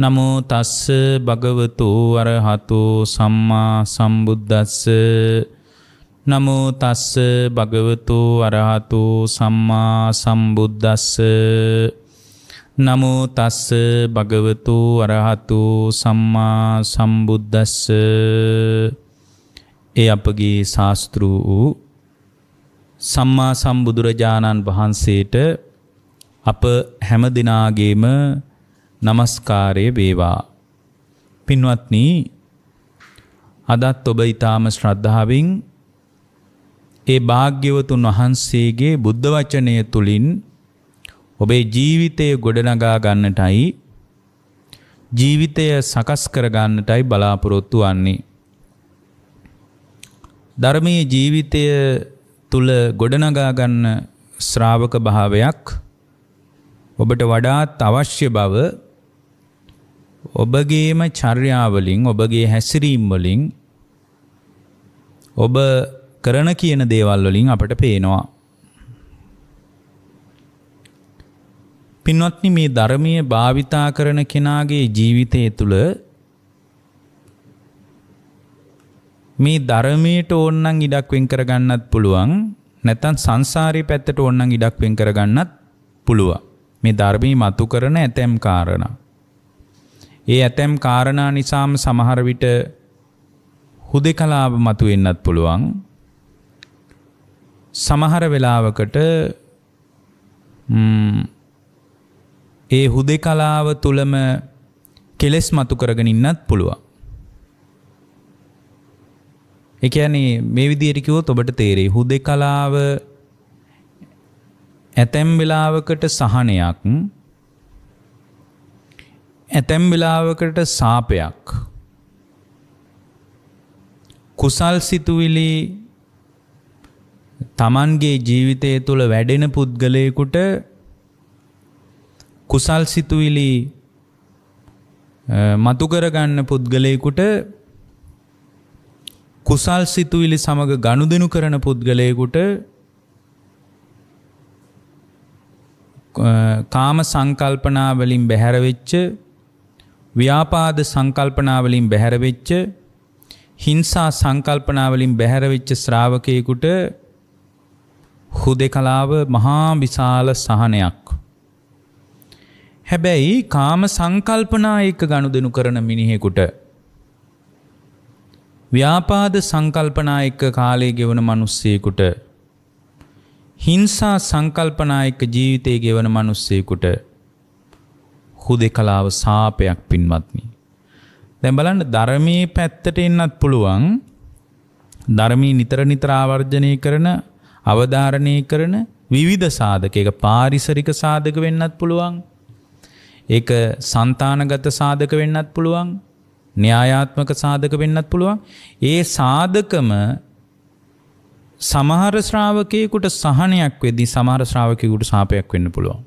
නමෝ තස්ස භගවතු අරහතෝ සම්මා සම්බුද්දස්ස නමෝ තස්ස භගවතු අරහතෝ සම්මා සම්බුද්දස්ස නමෝ තස්ස භගවතු අරහතෝ සම්මා සම්බුද්දස්ස ඒ අපගේ ශාස්ත්‍රු වූ සම්මා සම්බුදුරජාණන් වහන්සේට අප හැම දිනාගේම নমස්කාරය වේවා. පින්වත්නි අදත් ඔබ ඊටාම ශ්‍රද්ධාවෙන් ඒ භාග්‍යවතුන් වහන්සේගේ බුද්ධ වචනය තුලින් ඔබේ ජීවිතය ගොඩනගා ගන්නටයි ජීවිතය සකස් කර ගන්නටයි බලාපොරොත්තු වෙන්නේ. ධර්මයේ ජීවිතය තුල ගොඩනගා ගන්න ශ්‍රාවක භාවයක් ඔබට වඩාත් අවශ්‍ය බව ඔබගේම චර්යාවලින් ඔබගේ හැසිරීම් වලින් ඔබ කරන කියන දේවල් වලින් අපට පේනවා. පින්වත්නි මේ ධර්මය භාවිතා කරන කෙනාගේ ජීවිතය තුළ මේ ධර්මයට ඕනනම් ඉඩක් වෙන් කරගන්නත් පුළුවන් නැත්නම් සංසාරේ පැත්තට ඕනනම් ඉඩක් වෙන් කරගන්නත් පුළුවන් මේ ධර්මී මතු කරන ඇතැම් කාරණා ඒ ඇතැම් කාරණා නිසාම සමහර විට හුදෙකලාව මතුවෙන්නත් පුළුවන්. සමහර වෙලාවකට ඒ හුදෙකලාව තුළම කෙලෙස් මතු කරගෙන ඉන්නත් පුළුවන්. ඒ කියන්නේ මේ විදිහට කිව්වොත් ඔබට තේරෙයි හුදෙකලාව ඇතැම් වෙලාවකට සහනයක් ඇතැම් වෙලාවකට සාපයක් කුසල් සිතුවිලි තමන්ගේ ජීවිතය තුළ වැඩෙන පුද්ගලයකුට කුසල් සිතුවිලි මතුකරගන්න පුද්ගලයකුට කුසල් සිතුවිලි සමඟ ගණුදනු කරන පුද්ගලයකුට කාම සංකල්පනාවලින් බැහැරවෙච්ච ව්‍යාපාද සංකල්පනාවලින් බැහැරවෙච්ච හිංසා සංකල්පනාවලින් බැහැරවෙච්ච ශ්‍රාවකයෙකුට හුදෙකලාව මහා විශාල සහනයක්. හැබැයි කාම සංකල්පනා එක්ක ගනුදෙනු කරන මිනිහෙකුට ව්‍යාපාද සංකල්පනා එක්ක කාලය ගෙවන මිනිස්සෙකුට හිංසා සංකල්පනා එක්ක ජීවිතය ගෙවන මිනිස්සෙකුට හුදෙකලාව සාපයක් පින්වත්නි. දැන් බලන්න ධර්මයේ පැත්තට එන්නත් පුළුවන්. ධර්මී නිතර නිතර ආවර්ජනය කරන, අවධාරණය කරන විවිධ සාධක ඒක පාරිසරික සාධක වෙන්නත් පුළුවන්. ඒක సంతානගත සාධක වෙන්නත් පුළුවන්. න්‍යායාත්මක සාධක වෙන්නත් පුළුවන්. ඒ සාධකම සමහර ශ්‍රාවකයෙකුට සහනයක් වෙද්දී සමහර ශ්‍රාවකයෙකුට සාපයක් වෙන්න පුළුවන්.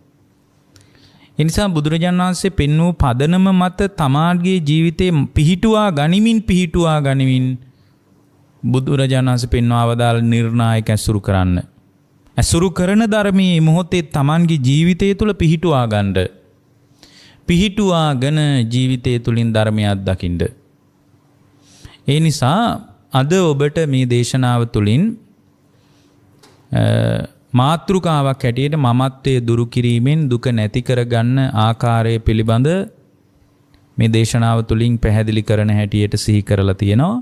එනිසා බුදුරජාණන් වහන්සේ පෙන්වූ පදනම මත තමාගේ ජීවිතේ පිහිටුවා ගනිමින් පිහිටුවා ගනිමින් බුදුරජාණන් වහන්සේ පෙන්වා අවදාළ නිර්ණායක ඇසුරු කරන්න. ඇසුරු කරන ධර්මයේ මොහොතේ තමන්ගේ ජීවිතය තුළ පිහිටුවා ගන්නද පිහිටුවාගෙන ජීවිතය තුළින් ධර්මයක් දකින්ද ඒ නිසා අද ඔබට මේ දේශනාව තුළින් මාතෘකාවක් හැටියට මමත්වයේ දුරු කිරීමෙන් දුක නැති කරගන්න ආකාරය පිළිබඳ මේ දේශනාව තුලින් පැහැදිලි කරන හැටියට සිහි කරලා තියෙනවා.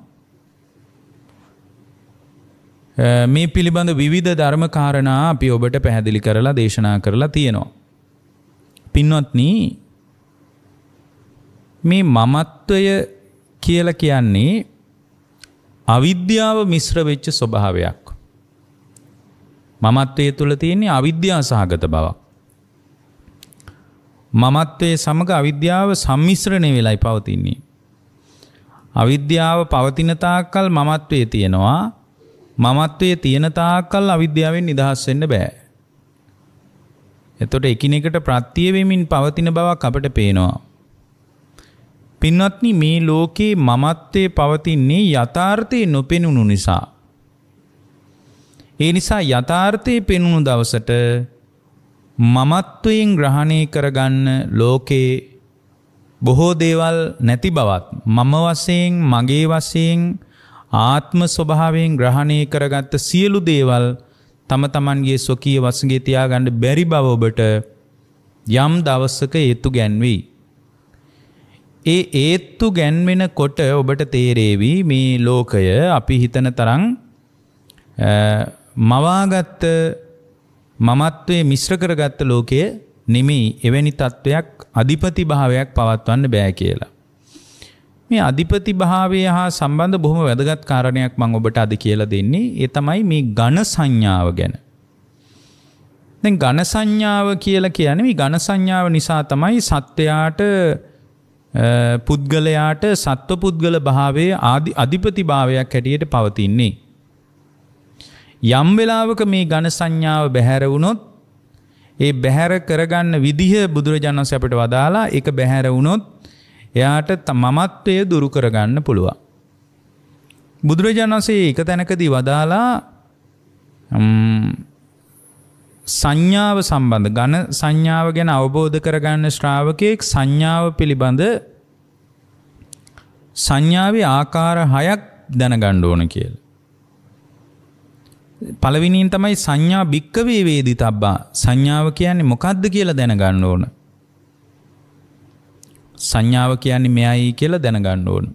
මේ පිළිබඳ විවිධ ධර්ම කාරණා අපි ඔබට පැහැදිලි කරලා දේශනා කරලා තියෙනවා. පින්වත්නි මේ මමත්වය කියලා කියන්නේ අවිද්‍යාව මිශ්‍ර වෙච්ච ස්වභාවයක්. මමත්වය තුළ තියෙන්නේ අවිද්‍යාසාගත බවක්. මමත්වයේ සමඟ අවිද්‍යාව සම්මිශ්‍රණය වෙලයි පවතින්නේ. අවිද්‍යාව පවතින තාක්කල් මමත්වයේ තියෙනවා මමත්වයේ තියෙන තාක්කල් අවිද්‍යාවෙන් නිදහස් වෙන්න බෑ. එතකොට එකිනෙකට ප්‍රත්‍ය වෙමින් පවතින බවක් අපට පේනවා. පින්වත්නි මේ ලෝකේ මමත්වයේ පවතින්නේ යථාර්ථයේ නොපෙනුණු නිසා. ඒ නිසා යථාර්ථය පෙනුණු දවසට මමත්වයෙන් ග්‍රහණය කරගන්න ලෝකයේ බොහෝ දේවල් නැති බවත් මම වසයෙන් මගේ වසයෙන් ආත්ම ස්වභාවයෙන් ග්‍රහණය කරගත්ත සියලු දේවල් තම තමන්ගේ ස්වකීය වසගේ තියාගන්න බැරි බව ඔබට යම් දවස්සක ඒත්තු ගැන්වී. ඒ ඒත්තු ගැන්වෙන කොට ඔබට තේරේවි මේ ලෝකය අපි හිතන තරං මවාගත්ත මමත්වයේ මිශ්‍ර කරගත්ත ලෝකයේ නෙමෙයි එවැනි තත්ත්වයක් අධිපති භාවයක් පවත්වන්න බෑ කියලා. මේ අධිපති භාවය හා සම්බන්ධ බොහොම වැදගත් කාරණයක් මම ඔබට අද කියලා දෙන්නේ. ඒ තමයි මේ ඝන සංඥාව ගැන. දැන් ඝන සංඥාව කියලා කියන්නේ මේ ඝන සංඥාව නිසා තමයි සත්‍යයට පුද්ගලයාට සත්ව පුද්ගල භාවයේ අධිපති භාවයක් හැටියට පවතින්නේ. යම් වෙලාවක මේ ඝන සංඥාව බැහැර වුණොත් ඒ බැහැර කරගන්න විදිහ බුදුරජාණන් වහන්සේ අපිට වදාලා ඒක බැහැර වුණොත් එයාට මමත්වය දුරු කරගන්න පුළුවන්. බුදුරජාණන් වහන්සේ එක තැනකදී වදාලා සංඥාව සම්බන්ධ ඝන සංඥාව ගැන අවබෝධ කරගන්න ශ්‍රාවකයෙක් සංඥාව පිළිබඳ සංඥාවේ ආකාර හයක් දැනගන්න ඕන කියලා. පළවිනින් තමයි සංඥා භික්කවේ වේදි තබ්බා සංඥාව කියන්නේ මොකක්ද කියලා දැනගන්න ඕන. සංඥාව කියන්නේ මෙයයි කියලා දැනගන්න ඕන.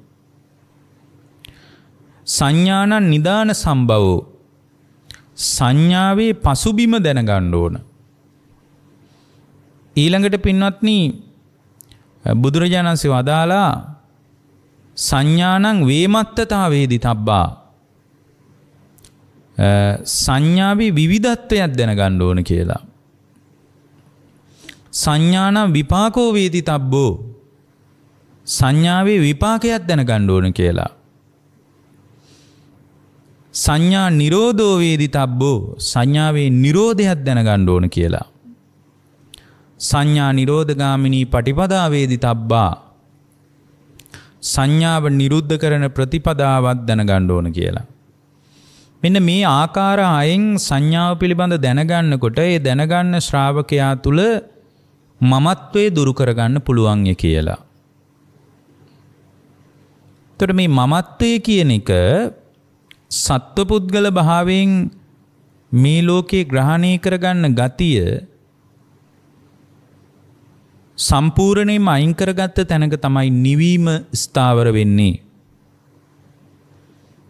සංඥානන් නිදාන සම්බවෝ සංඥාවේ පසුබිම දැනගන්න ඕන. ඊළඟට පින්වත්නි බුදුරජාණන්සේ වදාලා සංඥානං වේමත්තතාවේදි තබ්බා සංඥාවේ විවිධත්වයක් දැනගන්න ඕන කියලා. සංඥානම් විපාකෝ වේති තබ්බෝ සංඥාවේ විපාකයක් දැනගන්න ඕන කියලා. සංඥා නිරෝධෝ වේදි තබ්බෝ සංඥාවේ නිරෝධයක් දැනගන්න ඕන කියලා. සංඥා නිරෝධගාමිනී පටිපදා වේදි තබ්බා සංඥාව නිරුද්ධ කරන ප්‍රතිපදාවක් දැනගන්න ඕන කියලා. මෙන්න මේ ආකාර අයෙන් සංඥාව පිළිබඳ දැනගන්නකොට ඒ දැනගන්න ශ්‍රාවකයා තුළ මමත්වේ දුරු කරගන්න පුළුවන්ය කියලා. තොට මේ මමත්වය කියන එක සත්වපුද්ගල භාවෙන් මේ ලෝකයේ ග්‍රහණය කරගන්න ගතිය සම්පූර්ණයම අයිංකරගත්ත තැනක තමයි නිවීම ස්ථාවර වෙන්නේ.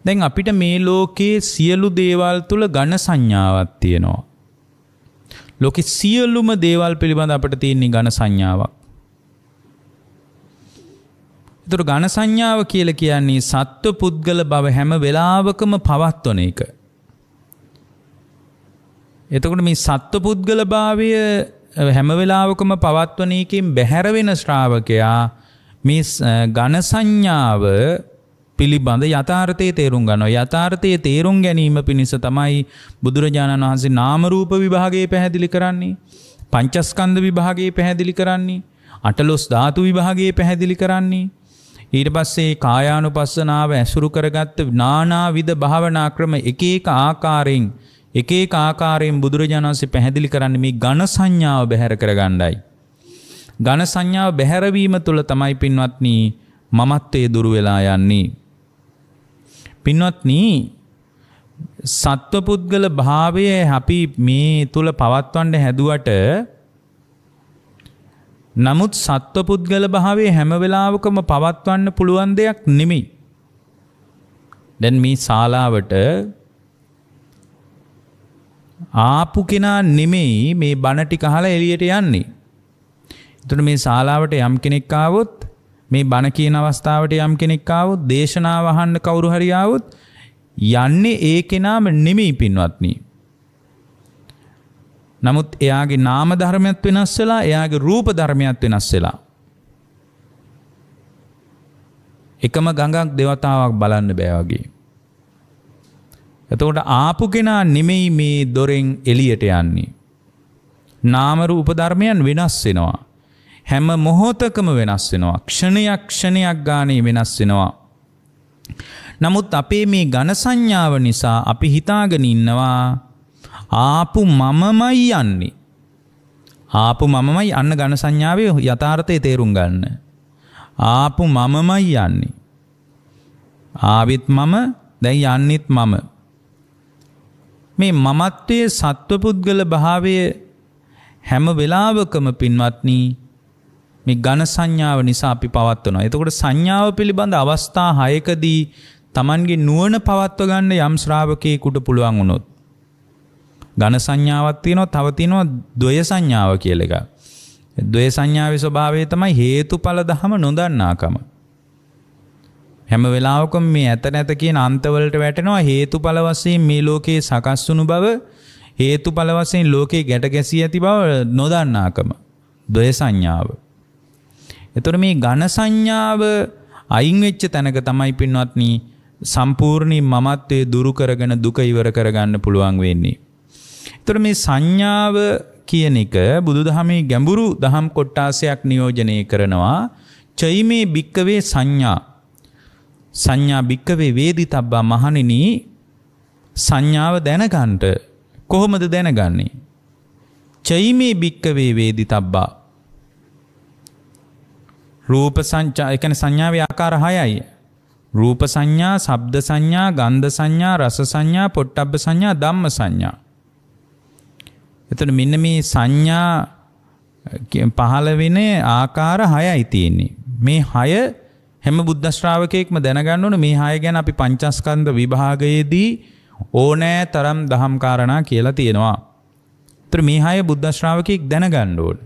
දැන් අපිට මේ ලෝකයේ සියලු දේවල් තුළ ඝන සංඥාවක් තියෙනවා. ලෝකෙ සියලුම දේවල් පිළිබඳ අපට තියෙන ඝන සංඥාවක්. ඒතර ඝන සංඥාව කියලා කියන්නේ සත්ව පුද්ගල බව හැම වෙලාවකම පවත්වන එක. එතකොට මේ සත්ව පුද්ගල භාවය හැම වෙලාවකම පවත්වන එකෙන් බැහැර වෙන ශ්‍රාවකයා මේ ඝන සංඥාව පිළිබඳ යථාර්ථය තේරුම් ගන්නව. යථාර්ථය තේරුම් ගැනීම පිණිස තමයි බුදුරජාණන් වහන්සේ නාමරූප විභාගේ පැහැදිලි කරන්නේ. පංචස්කන්ධ විභාගේ පැහැදිලි කරන්නේ. අටලොස් ධාතු විභාගේ පැහැදිලි කරන්නේ. ඊට පස්සේ කායානුපස්සනාව ඇසුරු කරගත්ත නානාවිධ භාවනා ක්‍රම එක එක ආකාරයෙන් එක එක ආකාරයෙන් බුදුරජාණන් වහන්සේ පැහැදිලි කරන්නේ මේ ඝන සංඥාව බැහැර කරගන්නයි. ඝන සංඥාව බැහැරවීම තුළ තමයි පින්වත්නි මමත්වයේ දුර වෙලා යන්නේ පින්වත්න සත්වපුද්ගල භාවය අපි මේ තුළ පවත්වන්ඩ හැදුවට නමුත් සත්වපුද්ගල භාවේ හැම වෙලාවකම පවත්වන්න පුළුවන් දෙයක් නෙමෙයි. දැන් මේ ශාලාවට ආපු කෙනා නෙමෙයි මේ බණ ටික අහලා එළියට යන්නේ. එතකොට මේ ශාලාවට යම් කෙනෙක් ආවොත් මේ බණ කියන අවස්ථාවට යම් කෙනෙක් ආවොත් දේශනාව අහන්න කවුරු හරි ආවොත් යන්නේ ඒ කෙනාම නෙමෙයි පින්වත්නි. නමුත් එයාගේ නාම ධර්මයක් වෙනස් වෙලා එයාගේ රූප ධර්මයක් වෙනස් වෙලා. එකම ගඟක් දෙවතාවක් බලන්න බෑ වගේ. එතකොට ආපු කෙනා නෙමෙයි මේ දොරෙන් එළියට යන්නේ. නාම රූප ධර්මයන් වෙනස් වෙනවා. හැම මොහෝතකම වෙනස් වෙනවා. ක්ෂණයක් ක්ෂණයක් ගානේ වෙනස් වෙනවා. නමුත් අපේ මේ ඝන සංඥාව නිසා අපි හිතාගෙන ඉන්නවා ආපු මමමයි යන්නේ. ආපු මමමයි අන්න ඝන සංඥාවේ යථාර්ථය තේරුම් ගන්න. ආපු මමමයි යන්නේ. ආවිත් මම දැන් යන්නෙත් මම. මේ මමත්වයේ සත්වපුද්ගල භාවය හැම වෙලාවකම පින්වත්නී මේ ඝන සංඥාව නිසා අපි පවත්වනවා. එතකොට සංඥාව පිළිබඳ අවස්ථා 6කදී Tamanගේ නුවණ පවත්ව ගන්න යම් ශ්‍රාවකයෙකුට පුළුවන් වුණොත් ඝන සංඥාවක් තියෙනවා තව තියෙනවා ද්වය සංඥාව කියලා එකක්. ද්වය සංඥාවේ ස්වභාවය තමයි හේතුඵල ධම නොදන්නාකම. හැම වෙලාවකම මේ ඇත නැත කියන අන්තවලට වැටෙනවා හේතුඵල වශයෙන් මේ ලෝකේ සකස් වුණු බව හේතුඵල වශයෙන් ලෝකේ ගැට ගැසී ඇති බව නොදන්නාකම ද්වය සංඥාව එතොට මේ ගණ සංඥාව අයිංවෙච්ච තැනක තමයි පින්වත්නී සම්පූර්ණී මමත්වය දුරුකරගෙන දුක ඉවර කරගන්න පුළුවන් වෙන්නේ. එතොට මේ සංඥාව කියන එක බුදුදහමේ ගැඹුරු දහම් කොට්ටාසයක් නියෝජනය කරනවා චෛමේ භික්කවේ සංඥා සංඥා භික්කවේ වේදි තබ්බා මහණෙන සංඥාව දැනගන්ට කොහොමද දැනගන්නේ චෛමේ භික්කවේ වේදි තබ්බා රූප සංචා එකන සංඥාව ආකාර හයයි. රූප සංඥා සබ්ද සංඥා ගන්ධ සංඥා රස සංඥා පොට්ටබ්බ සංඥා ධම්ම සංඥා. එතට මෙන්න මේ සංඥා පහළ වෙන ආකාර හයයි තියෙන්නේ. මේ හය හැම බුද්ධශ්‍රාවකයෙක්ම දැනගන්න ඕන මේ හය ගැන අපි පංචස්කන්ද විභාගයේදී ඕනෑ තරම් දහම්කාරණා කියලා තියෙනවා. තර මේ හය බුද්ධශ්‍රාවකයෙක් දැනගණ්ඩෝඩ.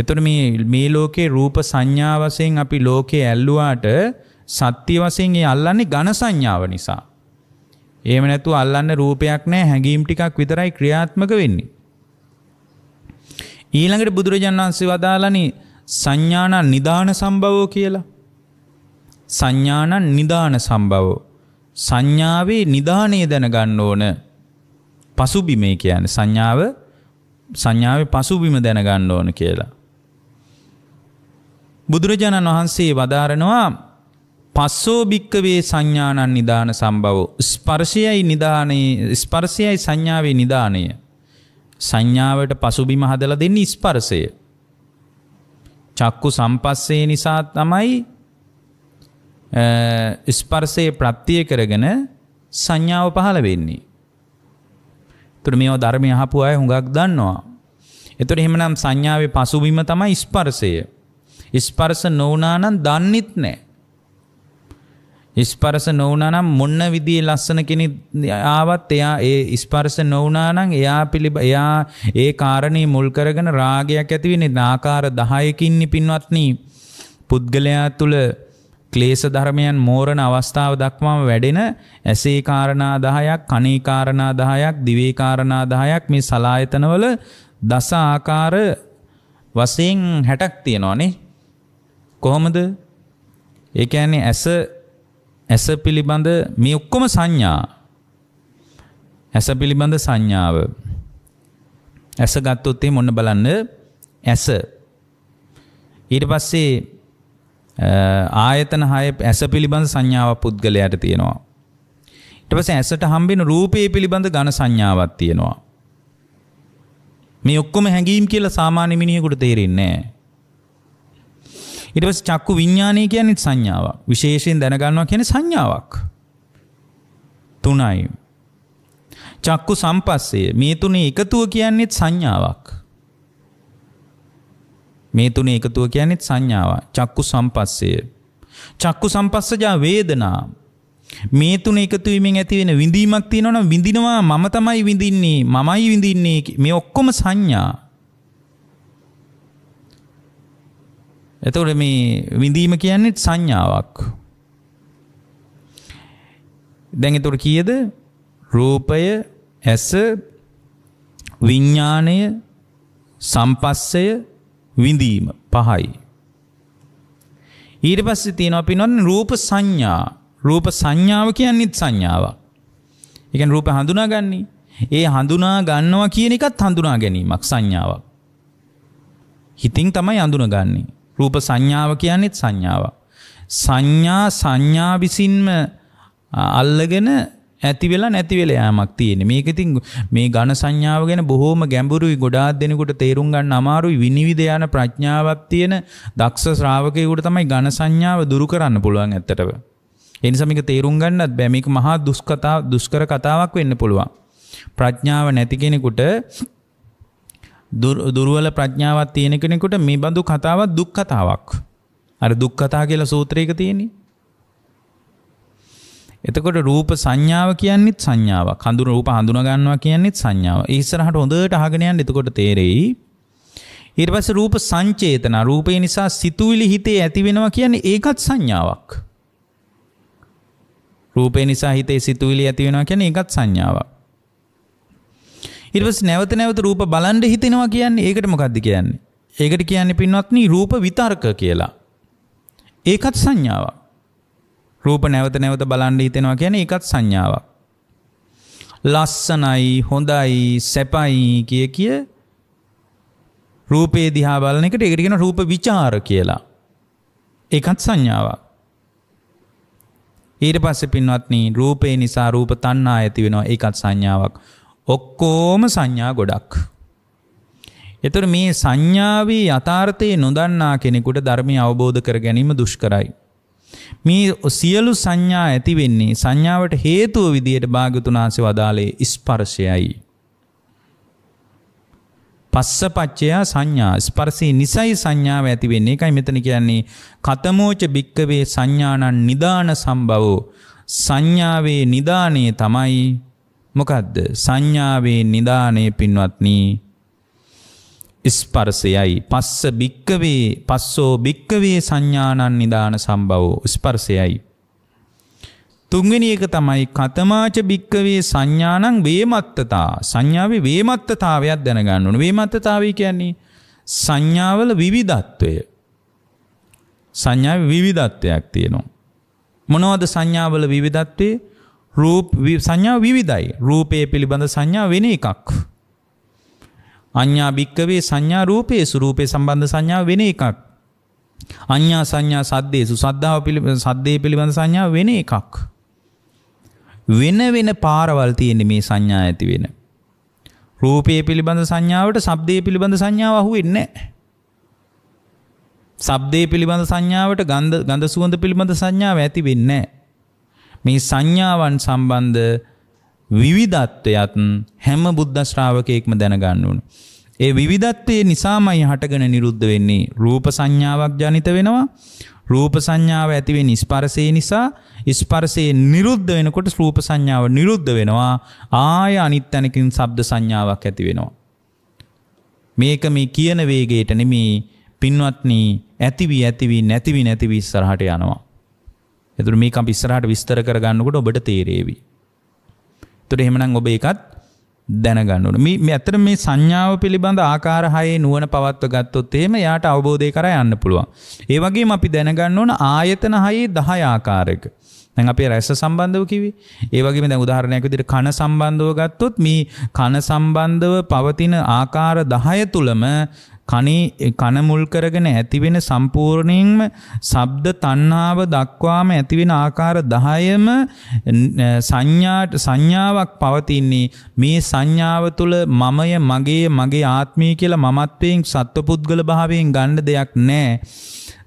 එතකොට මේ මේ ලෝකේ රූප සංඥා වශයෙන් අපි ලෝකේ ඇල්ලුවාට සත්‍ය වශයෙන් ඒ අල්ලන්නේ ඝන සංඥාව නිසා. එහෙම නැතුව අල්ලන්න රූපයක් නැහැ හැඟීම් ටිකක් විතරයි ක්‍රියාත්මක වෙන්නේ. ඊළඟට බුදුරජාණන් වහන්සේ වදාළනේ සංඥාන නිදාන සම්භවෝ කියලා. සංඥාන නිදාන සම්භවෝ. සංඥාවේ නිදානය දැනගන්න ඕන. පසුබිමේ කියන්නේ සංඥාව සංඥාවේ පසුබිම දැනගන්න ඕන කියලා. බුදුරජාණන් වහන්සේ වදාරනවා පස්සෝ භික්කවේ සංඥානන් නිධාන සම්බව. ස්පර්ශයයි නිධානයේ ස්පර්සයයි සංඥාවේ නිධානය. සංඥාවට පසුබිම හදල දෙන්න ස්පර්සය. චක්කු සම්පස්සේ නිසා තමයි ස්පර්සය ප්‍රත්තිය කරගෙන සංඥාව පහළ වෙන්නේ. තුර මේ ධර්මය අහපු අය හුඟක් දන්නවා. එතුට එහෙමනම් සංඥාවේ පසුබිම තමයි ස්පර්සය. ඉස්පරස නොවනානම් දන්නෙත් නෑ. ඉස්පරස නොවනනම් මොන්න විදිී ලස්සන කෙනෙ ආවත් එයා ඒ ඉස්පරස නොවනානං එයා පිළිබ එයා ඒ කාරණී මුල්කරගෙන රාගයක් ඇතිවෙනි නාකාර දහයකින්නේ පින්වත්නී පුද්ගලයා තුළ ක්ලේස ධර්මයන් මෝරණ අවස්ථාව දක්වාම වැඩෙන ඇසේ කාරණා දහයක් කනේ කාරණා දහයක් දිවේ කාරණා දහයක් මේ සලායතනවල දස ආකාර වශයෙන් 60ක් තියෙනවානේ කොහොමද ඒ කියන්නේ ඇස ඇස පිළිබඳ මේ ඔක්කොම සංඥා ඇස පිළිබඳ සංඥාව ඇස ගත්තොත් එහෙම ඔන්න බලන්න ඇස ඊට පස්සේ ආයතන හය ඇස පිළිබඳ සංඥාවක් පුද්ගලයාට තියෙනවා ඊට පස්සේ ඇසට හම්බෙන රූපේ පිළිබඳ ඝන සංඥාවක් තියෙනවා මේ ඔක්කොම හැඟීම් කියලා සාමාන්‍ය මිනිහෙකුට තේරෙන්නේ නැහැ ඉටවස් චක්කු විඤ්ඥානය කියනෙත් සංඥාවක් විශේෂයෙන් දැනගන්නවා කියන සංඥාවක්. තුනයි. චක්කු සම්පස්සේ මේ තුනේ එකතුව කියන්නෙත් සංඥාවක්. මේ තුනේ එකතුව කියන්නෙත් සංඥාව චක්කු සම්පස්සය. චක්කු සම්පස්සජා වේදනා. මේ තුන එකතුවීමෙන් ඇතිවෙන විඳීමක් තියෙනවන විඳිනවා මම තමයි විඳින්නේ මමයි විඳින්නේ මේ ඔක්කොම සංඥා එතකොට මේ විඳීම කියන්නේ සංඥාවක්. දැන් එතකොට කීයද? රූපය, ඇස, විඥාණය, සම්පස්සය, විඳීම පහයි. ඊට පස්සේ තියෙනවා පින්වත් රූප සංඥා. රූප සංඥාව කියන්නේත් සංඥාවක්. ඒ කියන්නේ රූප හඳුනාගන්නේ. ඒ හඳුනා ගන්නවා කියන එකත් හඳුනා ගැනීමක් සංඥාවක්. හිතින් තමයි හඳුනගන්නේ. රූප සංඥාව කියන්නෙත් සංඥාවක්. සංඥා සංඥා විසින්ම අල්ලගෙන ඇති වෙලා නැති වෙලා යෑමක් තියෙන. මේක ඉතින් මේ ඝන සංඥාව ගැන බොහොම ගැඹුරුයි ගොඩාක් දෙනෙකුට තේරුම් ගන්න අමාරුයි විනිවිද යන ප්‍රඥාවක් තියෙන දක්ෂ ශ්‍රාවකයෙකුට තමයි ඝන සංඥාව දුරු කරන්න පුළුවන් ඇත්තටම. ඒ නිසා මේක තේරුම් ගන්නත් බෑ මේක මහා දුෂ්කතා දුෂ්කර කතාවක් වෙන්න පුළුවන්. ප්‍රඥාව නැති කෙනෙකුට දුරුවල ප්‍රඥාවත් තියෙන කෙනෙකුට මේ බඳු කතාවත් දුක් කතාවක්. අර දුක් කතා කියලා සූත්‍රයක තියෙන්නේ. එතකොට රූප සංඥාව කියන්නේත් සංඥාවක්. හඳුන රූප හඳුන ගන්නවා කියන්නේත් සංඥාව. ඉස්සරහට හොඳට අහගෙන යන්න එතකොට තේරෙයි. ඊට පස්සේ රූප සංචේතන රූපේ නිසා සිතුවිලි හිතේ ඇති වෙනවා කියන්නේ ඒකත් සංඥාවක්. රූපේ නිසා හිතේ සිතුවිලි ඇති වෙනවා කියන්නේ ඒකත් සංඥාවක්. ඉරවස් නැවත නැවත රූප බලන්ඩ හිතෙනවා කියන්නේ ඒකට මොකක්ද කියන්නේ. ඒකට කියන්න පින්වත්න රූප විතර්ක කියලා. ඒකත් සංඥාව. රූප නැවත නැවත බලන්ඩ හිතෙනවා කියන එකත් සංඥාවක්. ලස්සනයි හොඳයි සැපයි කිය කිය රූපේ දිහා බලන එකට ඒකටගෙන රූප විචාර කියලා. ඒකත් සංඥාවක්. ඊට පස්ස පින්වත්න රූපේ නිසා රූප තන්නා ඇති වෙනවා ඒකත් සංඥාවක් ඔක්කෝම සංඥා ගොඩක්. එතුර මේ සංඥාවී යථාර්ථය නොදන්නා කෙනෙකුට ධර්මය අවබෝධ කර ගැනීම දුෂ්කරයි. මේ සියලු සංඥා ඇතිවෙන්නේ සංඥාවට හේතුව විදියට භාගතුනාස වදාලේ ඉස්පර්ශයයි. පස්ස පච්චයා සංඥා ස්පර්සී නිසයි සංඥාව ඇතිවෙන්නේ එකයි මෙතන කියන්නේ කතමෝච භික්කවේ සංඥානන් නිධාන සම්බවෝ සංඥාවේ නිධානයේ තමයි මොකක්ද සංඥාවේ නිධානය පින්වත්නී ස්පර්සයයි පස්ස භික්කවේ පස්සෝ භික්කවේ සංඥානන් නිධාන සම්බවෝ ස්පර්සයයි. තුන්වෙනි එක තමයි කතමාච භික්කවේ සංඥානං වේමත්තතා සංඥාවේ වේමත්තතාවයක් දැනගන්න ඕන වේමත්තතාවය කියන්නේ සංඥාවල විවිධත්වය සංඥාවේ විවිධත්වයක් තියෙනවා මොනවද සංඥාවල විවිධත්වේ රූප සංඥා විවිධයි. රූපයේ පිළිබඳ සංඥා වෙන එකක්. අඤ්ඤා භික්කවේ සංඥා රූපේසු රූපේ සම්බන්ධ සංඥා වෙන එකක්. අඤ්ඤා සංඥා සද්දේසු සද්ධාව පිළිබඳ සද්දේ පිළිබඳ සංඥා වෙන එකක්. වෙන වෙන පාරවල් තියෙන මේ සංඥා ඇති වෙන. රූපයේ පිළිබඳ සංඥාවට ශබ්දයේ පිළිබඳ සංඥාව අහු වෙන්නේ නැහැ. ශබ්දයේ පිළිබඳ සංඥාවට ගන්ධ ගන්ධ සුවඳ පිළිබඳ සංඥාව ඇති වෙන්නේ නැහැ. මේ සංඥාවන් සම්බන්ධ විවිධත්වයත් හැම බුද්ධ ශ්‍රාවකයෙක්ම දැනගන්න ඕන. ඒ විවිධත්වයේ නිසාමයි හටගෙන නිරුද්ධ වෙන්නේ රූප සංඥාවක් ජනිත වෙනවා. රූප සංඥාව ඇති වෙන ස්පර්ශය නිසා ස්පර්ශයේ නිරුද්ධ වෙනකොට රූප සංඥාව නිරුද්ධ වෙනවා ආය අනිත් තැනකින් ශබ්ද සංඥාවක් ඇති වෙනවා මේක මේ කියන වේගයට නෙමේ පින්වත්නි ඇති වී ඇති වී නැති වී නැති වී ඉස්සරහට යනවා එතුර මේ කම්පිස්සරහට විස්තර කරගන්නකට ඔබට තේරේවි. තුට එහෙමනම් ඔබ එකත් දැනගන්නට මේ ඇතර මේ සංඥාව පිළිබඳ ආකාරහයේ නුවන පවත්ව ගත්තොත් එෙම යාට අවබෝධය කර යන්න පුළුවන්. ඒවගේ අපි දැනගන්න ඕන ආයතන හයේ දහය ආකාරක. දැන් අපේ රැස සම්බන්ධව කිවි. ඒ වගේම දැන් උදාහරණයක් විදිහට කන සම්බන්ධව ගත්තොත් මේ කන සම්බන්ධව පවතින ආකාර 10 තුලම කනේ කන මුල් කරගෙන ඇතිවෙන සම්පූර්ණයෙන්ම ශබ්ද තණ්හාව දක්වාම ඇතිවෙන ආකාර 10ම සංඥාට සංඥාවක් පවතින්නේ මේ සංඥාව තුළ මමය මගේ මගේ ආත්මය කියලා මමත්වයෙන් සත්වපුද්ගල භාවයෙන් ගන්න දෙයක් නැහැ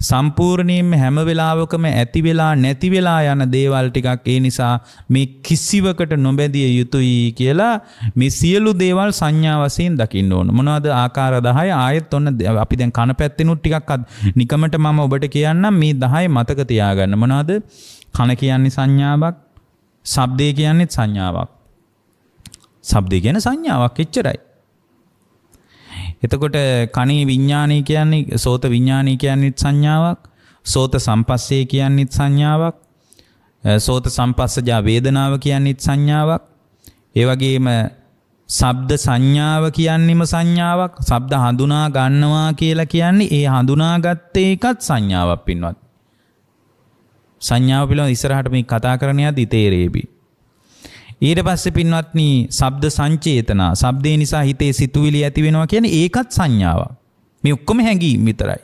සම්පූර්ණයෙන්ම හැම වෙලාවකම ඇති වෙලා නැති වෙලා යන දේවල් ටිකක් ඒ නිසා මේ කිසිවකට නොබැදිය යුතුයි කියලා මේ සියලු දේවල් සංඥා වශයෙන් දකින්න ඕන. මොනවද ආකාර 10 ආයෙත් ඔන්න අපි දැන් කන පැත්තෙනුත් ටිකක් නිකමට මම ඔබට කියන්නම් මේ 10 මතක තියාගන්න. මොනවද? කන කියන්නේ සංඥාවක්, ශබ්දය කියන්නේත් සංඥාවක්. ශබ්දය කියන සංඥාවක් එච්චරයි. එතකොට කනේ විඤ්ඥානය කියන්නේ සෝත විඤ්ඥානය කියන්නත් සංඥාවක් සෝත සම්පස්සේ කියන්නත් සංඥාවක් සෝත සම්පස්සජා වේදනාව කියන්නත් සංඥාවක් ඒවගේම සබ්ද සංඥාව කියන්නෙම සංඥාවක් සබ්ද හඳුනා ගන්නවා කියලා කියන්නේ ඒ හඳුනාගත්තේ එකත් සංඥාවක් පින්වත්. සංඥාව පිළිබඳ ඉස්සරහට මේ කතා කරන්න යද්දි තේරෙවි. ඊට පස්සේ පින්වත්නි ශබ්ද සංචේතනා ශබ්දේ නිසා හිතේ සිතුවිලි ඇති වෙනවා කියන්නේ ඒකත් සංඥාවක්. මේ ඔක්කොම හැඟීම් විතරයි.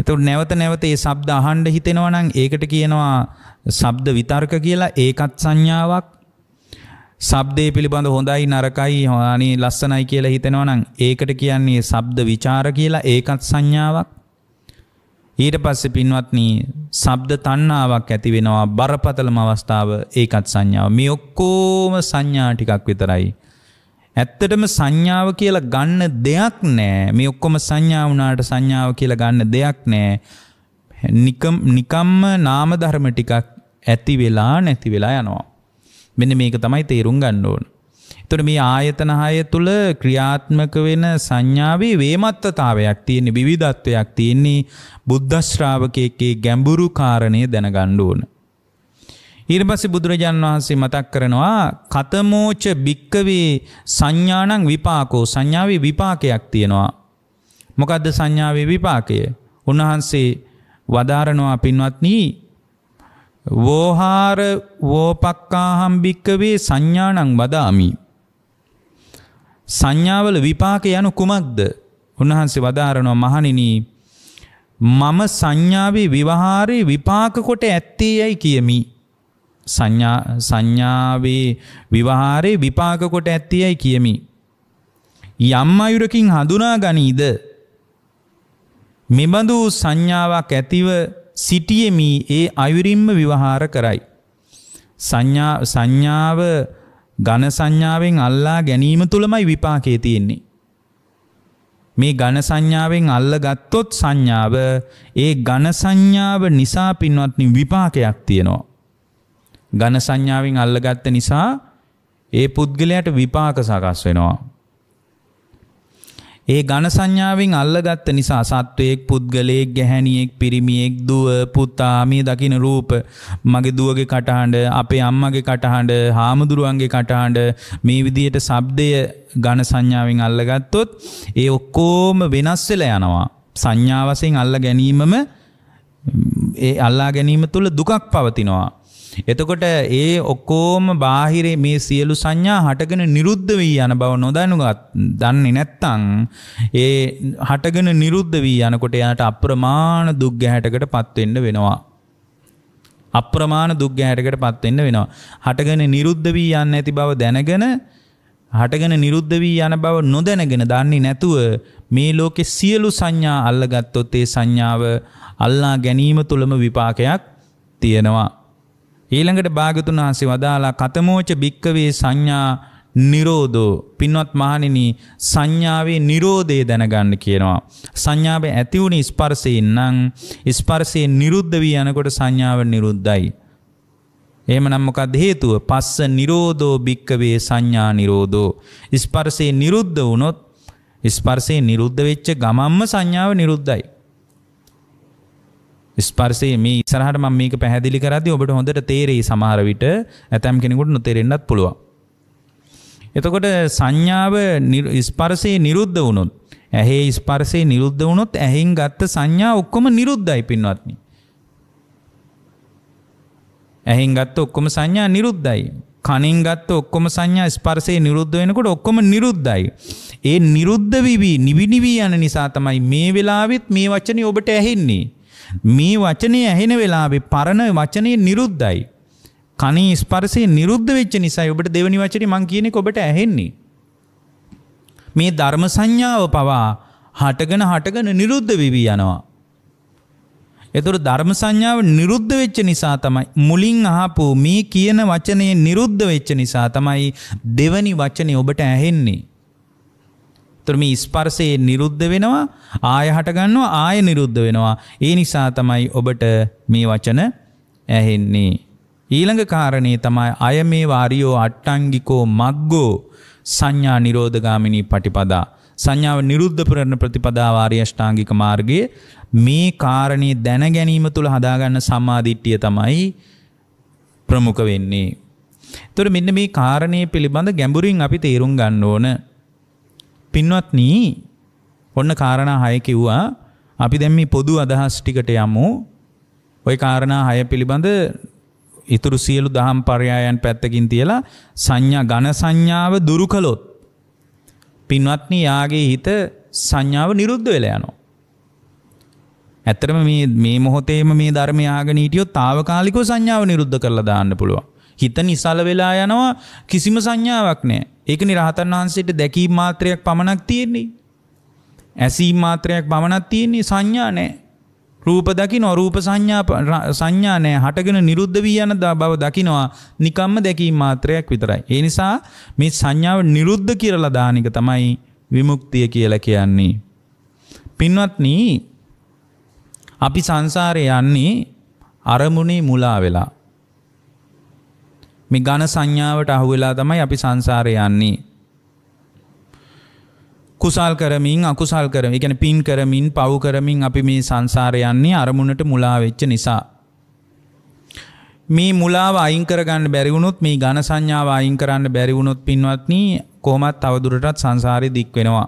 එතකොට නැවත නැවත මේ ශබ්ද අහන්න හිතෙනවා නම් ඒකට කියනවා ශබ්ද විතර්ක කියලා ඒකත් සංඥාවක්. ශබ්දේ පිළිබඳ හොඳයි නරකයි අනේ ලස්සනයි කියලා හිතෙනවා නම් ඒකට කියන්නේ ශබ්ද විචාර කියලා ඒකත් සංඥාවක්. ඊට පස්සේ පින්වත්නි ශබ්ද තණ්හාවක් ඇති වෙනවා බරපතලම අවස්ථාව ඒකත් සංඥාව මේ ඔක්කොම සංඥා ටිකක් විතරයි ඇත්තටම සංඥාව කියලා ගන්න දෙයක් නැහැ මේ ඔක්කොම සංඥා වුණාට සංඥාව කියලා ගන්න දෙයක් නැහැ නිකම් නිකම්ම නාම ධර්ම ටිකක් ඇති වෙලා නැති වෙලා යනවා මෙන්න මේක තමයි තේරුම් ගන්න ඕනේ එතකොට මේ ආයතන හය තුල ක්‍රියාත්මක වෙන සංඥාවේ වේමත්තතාවයක් තියෙන විවිධත්වයක් තියෙන්නේ බුද්ධ ශ්‍රාවකයේ ගැඹුරු කාරණේ දැනගන්න ඕන. ඊට පස්සේ බුදුරජාන් වහන්සේ මතක් කරනවා කතමෝච බික්කවේ සංඥාණං විපාකෝ සංඥාවේ විපාකයක් තියෙනවා. මොකද්ද සංඥාවේ විපාකය? උන්වහන්සේ වදාරනවා පින්වත්නි වෝහාර වෝපක්කාහම් බික්කවේ සංඥාණං වදාමි සංඥාවල විපාක යනු කුමක්ද උන්වහන්සේ වදාරනවා මහනිනී මම සංඥාවේ විවහාරයේ විපාක කොට ඇත්තේ යයි කියමි. සංඥාවේ විවහාරයේ විපාක කොට ඇත්තේ යයි කියමි. යම් අයුරකින් හඳුනා ගනීද මෙබඳු සංඥාවක් ඇතිව සිටියමි ඒ අයුරින්ම විවහාර කරයි. සංඥාව ඝන සංඥාවෙන් අල්ලා ගැනීම තුළමයි විපාකේ තියෙන්නේ. මේ ඝන සංඥාවෙන් අල්ලගත්තොත් සංඥාව ඒ ඝන සංඥාව නිසා පින්වත්නි විපාකයක් තියෙනවා. ඝන සංඥාවෙන් අල්ලගත්ත නිසා ඒ පුද්ගලයාට විපාක සකස් වෙනවා. ඒ ඝන සංඥාවෙන් අල්ලගත්ත නිසා සත්වයෙක් පුද්ගලයෙක් ගැහැණියෙක් පිරිමියෙක් දුව පුතා මේ දකින රූප මගේ දුවගේ කටහඬ අපේ අම්මගේ කටහඬ හාමුදුරුවන්ගේ කටහඬ මේ විදියට ශබ්දය ඝන සංඥාවෙන් අල්ලගත්තොත් ඒ ඔක්කොම වෙනස් වෙලා යනවා සංඥා වශයෙන් අල්ලා ගැනීමම ඒ අල්ලා ගැනීම තුළ දුකක් පවතිනවා එතකොට ඒ ඔක්කෝම බාහිරේ මේ සියලු සංඥා හටගෙන නිරුද්ධ වී යන බව නොදැනුගත් දන්නේ නැත්තං ඒ හටගෙන නිරුද්ධ වී යනකොට යාට අප්‍රමාණ දුක්ගැහැටකට පත්වෙන්න වෙනවා. අප්‍රමාණ දුක්ගැහැටකට පත්වෙන්න වෙනවා. හටගෙන නිරුද්ධ වී යන්න ඇති බව දැනගෙන හටගෙන නිරුද්ධ වී යන බව නොදැනගෙන දන්නේ නැතුව මේ ලෝකෙ සියලු සංඥා අල්ලගත්තොත් ඒ සංඥාව අල්ලා ගැනීම තුළම විපාකයක් තියෙනවා. ඊළඟට භාගතුන් වහන්සේ වදාලා කතමෝච භික්කවේ සංඥා නිරෝධෝ පින්වත් මහණෙනි සංඥාවේ නිරෝධය දැනගන්න කියනවා සංඥාවේ ඇති වුණු ස්පර්ශයෙන් නම් ස්පර්ශයේ නිරුද්ධ වී යනකොට සංඥාව නිරුද්ධයි එහෙමනම් මොකද හේතුව පස්ස නිරෝධෝ භික්කවේ සංඥා නිරෝධෝ ස්පර්ශයේ නිරුද්ධ වුණොත් ස්පර්ශයේ නිරුද්ධ වෙච්ච ගමම්ම සංඥාව නිරුද්ධයි ස්පර්සය මේ ඉසරහට මම මේක පැහැදිලි කරදි ඔබට හොඳට තේරෙයි සමහර විට ඇතැම් කෙනෙකුට නොතේරෙන්නත් පුළුවන්. එතකොට සංඥාව ස්පර්සයේ නිරුද්ධ වුණොත් ඇහේ ස්පර්සයේ නිරුද්ධ වුණොත් ඇහින් ගත්ත සංඥා ඔක්කොම නිරුද්ධයි පින්වත්නි. ඇහින් ගත්ත ඔක්කොම සංඥා නිරුද්ධයි. කනින් ගත්ත ඔක්කොම සංඥා ස්පර්සයේ නිරුද්ධ වෙනකොට ඔක්කොම නිරුද්ධයි. ඒ නිරුද්ධ විවි නිවිනිවි යන නිසා තමයි මේ වෙලාවෙත් මේ වචනේ ඔබට ඇහෙන්නේ. මේ වචනය ඇහෙන වෙලාවේ පරණ වචනය නිරුද්ධයි. කනේ ස්පර්ශය නිරුද්ධ වෙච්ච නිසා ඔබට දෙවනි වචනේ මං කියන්නේ ඔබට ඇහෙන්නේ. මේ ධර්ම සංඥාව පවා හටගෙන හටගෙන නිරුද්ධ වෙවි යනවා. එතකොට ධර්ම සංඥාව නිරුද්ධ වෙච්ච නිසා තමයි මුලින් අහපු මේ කියන වචනේ නිරුද්ධ වෙච්ච නිසා තමයි දෙවනි වචනේ ඔබට ඇහෙන්නේ. තොරම ස්පර්සයේ නිරුද්ධ වෙනවා ආය හටගන්නවා ආය නිරුද්ධ වෙනවා. ඒ නිසා තමයි ඔබට මේ වචන ඇහෙන්නේ. ඊළඟ කාරණය තමයි අය මේ වාරියෝ අට්ටංගිකෝ මග්ගෝ සංඥා නිරෝධගාමිනී පටිපදා. සංඥාව නිරුද්ධ කරන ප්‍රතිපදා වාරිය අෂ්ටාංගික මාර්ගයේ මේ කාරණේ දැන ගැනීම තුළ හදාගන්න සම්මාදිට්ඨිය තමයි ප්‍රමුඛ වෙන්නේ. ඒතර මෙන්න මේ කාරණේ පිළිබඳ ගැඹුරින් අපි තේරුම් ගන්න ඕන. පින්වත්නි ඔන්න කාරණා හය කිව්වා අපි දැන් මේ පොදු අදහස් ටිකට යමු. ওই කාරණා හය පිළිබඳ ඉතුරු සියලු දහම් පරයයන් පැත්තකින් තියලා සංඥා ඝන සංඥාව දුරු කළොත් පින්වත්නි යාගේ හිත සංඥාව නිරුද්ධ වෙලා යනවා. ඇත්තටම මේ මේ මොහොතේම මේ ධර්මය ආගෙන හිටියොත් తాවකාලිකව සංඥාව නිරුද්ධ කරලා දාන්න පුළුවන්. හිත නිසල වෙලා යනවා කිසිම සංඥාවක් නැහැ. ඒකනි රහතන් වහන්සේට දැකීම් මාත්‍රයක් පමණක් තියෙන්නේ. ඇසීම් මාත්‍රයක් පමණක් තියෙන්නේ සංඥා නෑ. රූප දකින රූප සංඥා නෑ හටගෙන නිරුද්ධ වී යන බව දකිනවා නිකම්ම දැකීම් මාත්‍රයක් විතරයි. ඒ නිසා මේ සංඥාව නිරුද්ධ කියලා දාන එක තමයි විමුක්තිය කියලා කියන්නේ. පින්වත්නි අපි සංසාරේ යන්නේ අරමුණේ මුලා වෙලා මේ ඝන සංඥාවට අහුවෙලා තමයි අපි සංසාරේ යන්නේ. කුසල් කරමින් අකුසල් කරමින්, ඒ කියන්නේ පින් කරමින්, පව් කරමින් අපි මේ සංසාරේ යන්නේ අරමුණට මුලා වෙච්ච නිසා. මේ මුලාව අයින් කරගන්න බැරි වුණොත් මේ ඝන සංඥාව අයින් කරන්න බැරි වුණොත් පින්වත්නි කොහොමත් තවදුරටත් සංසාරේ දික් වෙනවා.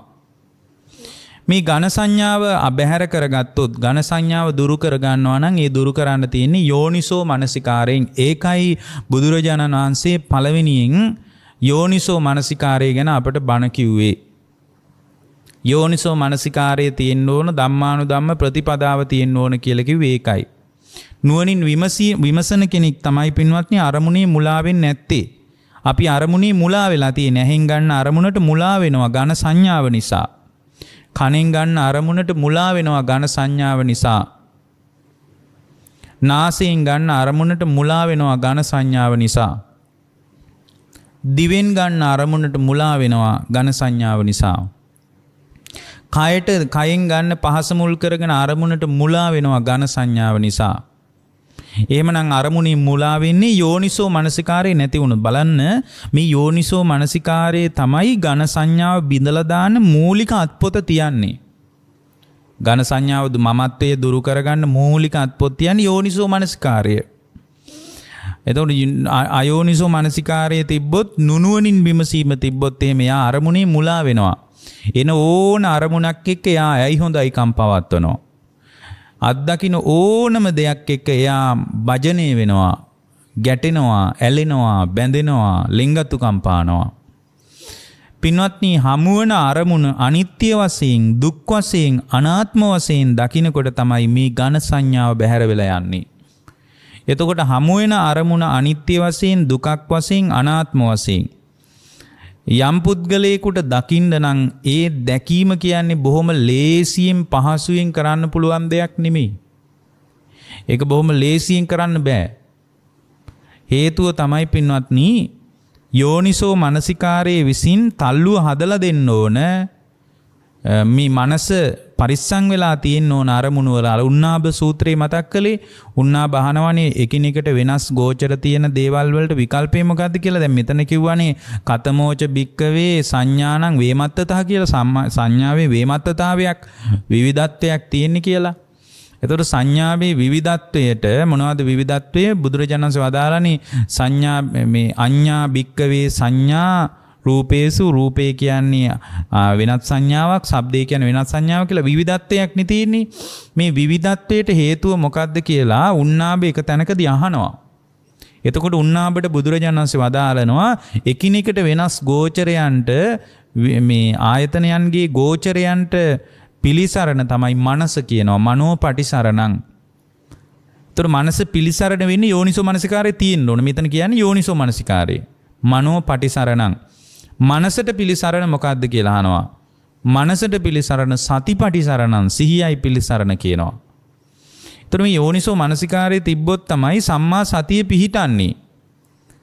මේ ඝන සංඥාව අබැහැර කරගත්තොත් ඝන සංඥාව දුරු කරගන්නවා නම් ඒ දුරු කරන්න තියෙන්නේ යෝනිසෝ මනසිකාරයෙන් ඒකයි බුදුරජාණන් වහන්සේ පළවෙනියෙන් යෝනිසෝ මනසිකාරය ගැන අපට බණ කිව්වේ යෝනිසෝ මනසිකාරයේ තියෙන්න ඕන ධම්මානු ධම්ම ප්‍රතිපදාව තියෙන්න ඕන කියලකි වේකයි. නුවනින් විමසී විමසන කෙනෙක් තමයි පින්වත්නි අරමුණේ මුලාවෙන් නැත්තේ. අපි අරමුණේ මුලා වෙලා තියෙන ඇහෙන් ගන්න අරමුණට මුලා වෙනවා ඝන සංඥාව නිසා. කනෙන් ගන්න අරමුණට මුලා වෙනවා ඝන සංඥාව නිසා. නාසයෙන් ගන්න අරමුණට මුලා වෙනවා ඝන සංඥාව නිසා. දිවෙන් ගන්න අරමුණට මුලා වෙනවා ඝන සංඥාව නිසා. කයට කයෙන් ගන්න පහස මුල් කරගෙන අරමුණට මුලා වෙනවා ඝන සංඥාව නිසා. එහෙමනම් අරමුණින් මුලා වෙන්නේ යෝනිසෝ මනසිකාරය නැති වුණොත් බලන්න මේ යෝනිසෝ මනසිකාරයේ තමයි ඝන සංඥාව බිඳලා දාන මූලික අත්පොත තියන්නේ. ඝන සංඥාව මමත්වයේ දුරු කරගන්න මූලික අත්පොත් කියන්නේ යෝනිසෝ මනසිකාරය. එතකොට අයෝනිසෝ මනසිකාරයේ තිබ්බොත් නුනුවණින් විමසීම තිබ්බොත් එහෙම එයා අරමුණේ මුලා වෙනවා. එන ඕන අරමුණක් එක්ක එයා ඇයි හොඳයි කම් පවත්වනවා. අත්දකින ඕනම දෙයක් එක්ක එයා භජනය වෙනවා ගැටෙනවා ඇලෙනවා බැඳෙනවා ලිංගතුකම් පානවා පින්වත්නි හමුවන අරමුණ අනිත්‍ය වශයෙන් දුක් වශයෙන් අනාත්ම වශයෙන් දකිනකොට තමයි මේ ඝන සංඥාව බැහැර වෙලා යන්නේ එතකොට හමු වෙන අරමුණ අනිත්‍ය වශයෙන් දුකක් වශයෙන් අනාත්ම වශයෙන් යම් පුද්ගලයෙකුට දකින්න නම් ඒ දැකීම කියන්නේ බොහොම ලේසියෙන් පහසුවෙන් කරන්න පුළුවන් දෙයක් නෙමෙයි. ඒක බොහොම ලේසියෙන් කරන්න බෑ. හේතුව තමයි පින්වත්නි යෝනිසෝ මානසිකාරයේ විසින් තල්ලුව හදලා දෙන්න ඕන මේ මනස පරිස්සං වෙලා තියෙන් ඕන අරමුණු වල අර උන්නාබ සූත්‍රයේ මතක් කළේ උන්නා බහනවනේ එකිනෙකට වෙනස් ගෝචර තියෙන දේවල් වලට විකල්පේ මොකද්ද කියලා දැන් මෙතන කිව්වනේ කතමෝච බික්කවේ සංඥානං වේමත්තතහ කියලා සංඥාවේ වේමත්තතාවයක් විවිධත්වයක් තියෙන්නේ කියලා එතකොට සංඥාවේ විවිධත්වයට මොනවද විවිධත්වය බුදුරජාණන්සේ වදාළනේ සංඥා මේ අඤ්ඤා බික්කවේ සංඥා රූපේසු රූපේ කියන්නේ වෙනත් සංඥාවක්, ශබ්දේ කියන්නේ වෙනත් සංඥාවක් කියලා විවිධත්වයක් නේ තියෙන්නේ. මේ විවිධත්වයට හේතුව මොකද්ද කියලා උන්නාබ එක තැනකදී අහනවා. එතකොට උන්නාබට බුදුරජාණන් වහන්සේ වදාළනවා එකිනෙකට වෙනස් ගෝචරයන්ට මේ ආයතනයන්ගේ ගෝචරයන්ට පිලිසරණ තමයි මනස කියනවා මනෝ පටිසරණං. එතකොට මනස පිලිසරණ වෙන්නේ යෝනිසෝ මනසිකාරයේ තියෙන්න ඕන. මෙතන කියන්නේ යෝනිසෝ මනසිකාරයේ. මනෝ පටිසරණං. මනසට පිළිසරණ මොකක්ද කියලාහනවා. මනසට පිළිසරණ සතිපටි සරණන් සිහියයි පිළිසරණ කියනවා. තුරම යෝනිසෝ මනසිකාරය තිබ්බොත් තමයි සම්මා සතිය පිහිටන්නේ.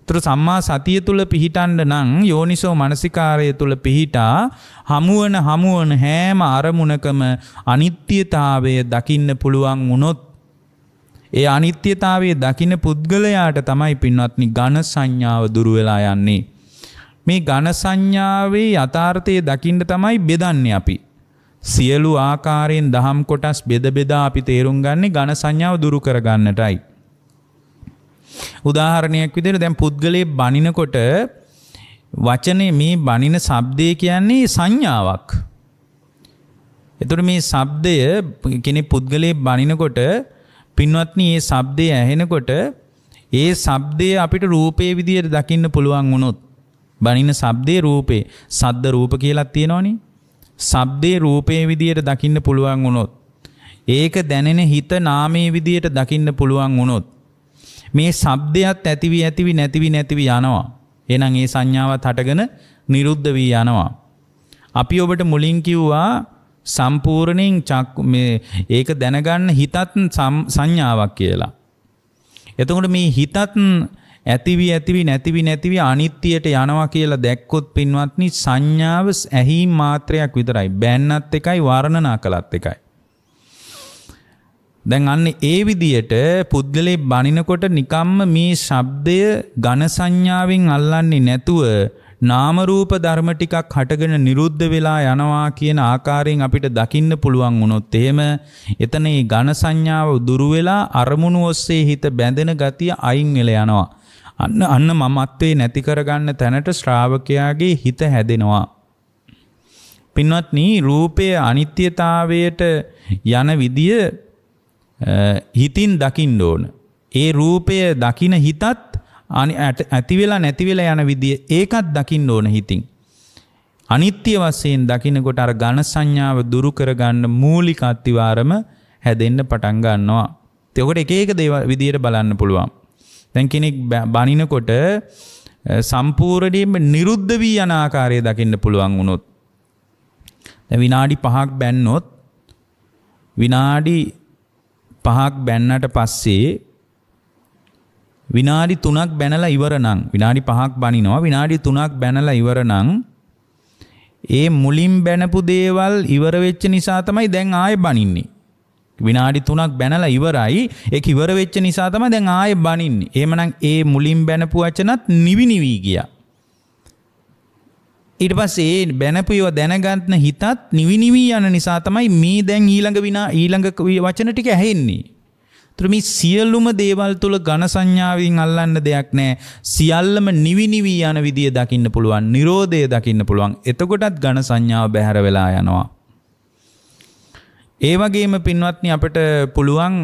තුර සම්මා සතිය තුළ පිහිටන්ඩ නං යෝනිසෝ මනසිකාරය තුළ පිහිටා හමුවන හමුවන හෑම අරමුණකම අනිත්‍යතාවය දකින්න පුළුවන් වුණොත් ඒ අනිත්‍යතාවේ දකින පුද්ගලයාට තමයි පින්වත්නි ගණ සංඥාව දුරුවෙලා යන්නේ. මේ ඝන සංඥාවේ යථාර්ථය දකින්න තමයි බෙදන්නේ අපි. සියලු ආකාරයෙන් දහම් කොටස් බෙද බෙදා අපි තේරුම් ගන්නේ ඝන සංඥාව දුරු කරගන්නටයි. උදාහරණයක් විදිහට දැන් පුද්ගලයේ බණිනකොට වචනේ මේ බණින ශබ්දය කියන්නේ සංඥාවක්. එතකොට මේ ශබ්දය කෙනෙක් පුද්ගලයේ බණිනකොට පින්වත්නි මේ ශබ්දය ඇහෙනකොට ඒ ශබ්දය අපිට රූපේ විදියට දකින්න පුළුවන් වුණොත් බනින ශබ්දේ රූපේ සද්ද රූප කියලා තියෙනවනේ. ශබ්දේ රූපේ විදියට දකින්න පුළුවන් වුණොත් ඒක දැනෙන හිත නාමයේ විදියට දකින්න පුළුවන් වුණොත් මේ ශබ්දයත් ඇතිවි ඇතිවි නැතිවි නැතිවි යනවා. එහෙනම් ඒ සංඥාවත් හටගෙන නිරුද්ධ වී යනවා. අපි ඔබට මුලින් කිව්වා සම්පූර්ණයෙන් චක් මේ ඒක දැනගන්න හිතත් සංඥාවක් කියලා. එතකොට මේ හිතත් ඇතිවි ඇතිවි නැතිවි නැතිවි අනිත්‍යයට යනවා කියලා දැක්කොත් පින්වත්නි සංඥාව ඇහිීම් මාත්‍රයක් විතරයි. බෑන්නත් එකයි වර්ණනා කළත් එකයි. දැන් අන්න ඒ විදියට පුද්ගලයේ බනිනකොට නිකම්ම මේ ශබ්දය ඝන සංඥාවෙන් අල්ලන්නේ නැතුව නාම රූප ධර්ම ටිකක් හටගෙන නිරුද්ධ වෙලා යනවා කියන ආකාරයෙන් අපිට දකින්න පුළුවන් වුණොත් එහෙම එතන මේ ඝන සංඥාව දුරු වෙලා අරමුණු ඔස්සේ හිත බැඳෙන ගතිය අයින් වෙලා යනවා. අන්න අන්න මමත්වේ නැති කරගන්න තැනට ශ්‍රාවකයාගේ හිත හැදෙනවා. පින්වත්නි රූපය අනිත්‍යතාවයට යන විදිය හිතින් දකින්න ඕන. ඒ රූපය දකින හිතත් ඇති වෙලා නැති වෙලා යන විදිය ඒකත් දකින්න ඕන හිතින්. අනිත්‍ය වශයෙන් දකිනකොට අර ඝන සංඥාව දුරු කරගන්න මූලික අත්විවරම හැදෙන්න පටන් ගන්නවා. ඒකට එක එක දේවල් විදියට බලන්න පුළුවන්. තැන් කෙනෙක් බනිනකොට සම්පූර්ණයෙන්ම නිරුද්ධ වී යන ආකාරය දකින්න පුළුවන් වුණොත් දැන් විනාඩි 5ක් බැන්නොත් විනාඩි 5ක් බැන්නට පස්සේ විනාඩි 3ක් බැනලා ඉවර නම් විනාඩි 5ක් බනිනවා විනාඩි 3ක් බැනලා ඉවර නම් ඒ මුලින් බැනපු දේවල් ඉවර වෙච්ච නිසා තමයි දැන් ආයෙ බනින්නේ විනාඩි 3ක් බැනලා ඉවරයි ඒක ඉවර වෙච්ච නිසා තමයි දැන් ආයේ බනින්නේ. එහෙමනම් ඒ මුලින් බැනපු වචනත් නිවි නිවි ගියා. ඊට පස්සේ ඒ බැනපු ඒවා දැනගන්න හිතත් නිවි නිවි යන නිසා තමයි මේ දැන් ඊළඟ විනා ඊළඟ වචන ටික ඇහෙන්නේ. ඒතර මේ සියලුම දේවල් තුල ඝන සංඥාවෙන් අල්ලන්න දෙයක් නැහැ. සියල්ලම නිවි නිවි යන විදිය දකින්න පුළුවන්. Nirodhe දකින්න පුළුවන්. එතකොටත් ඝන සංඥාව බැහැර වෙලා යනවා. ඒවගේම පින්වත්න අපට පුළුවන්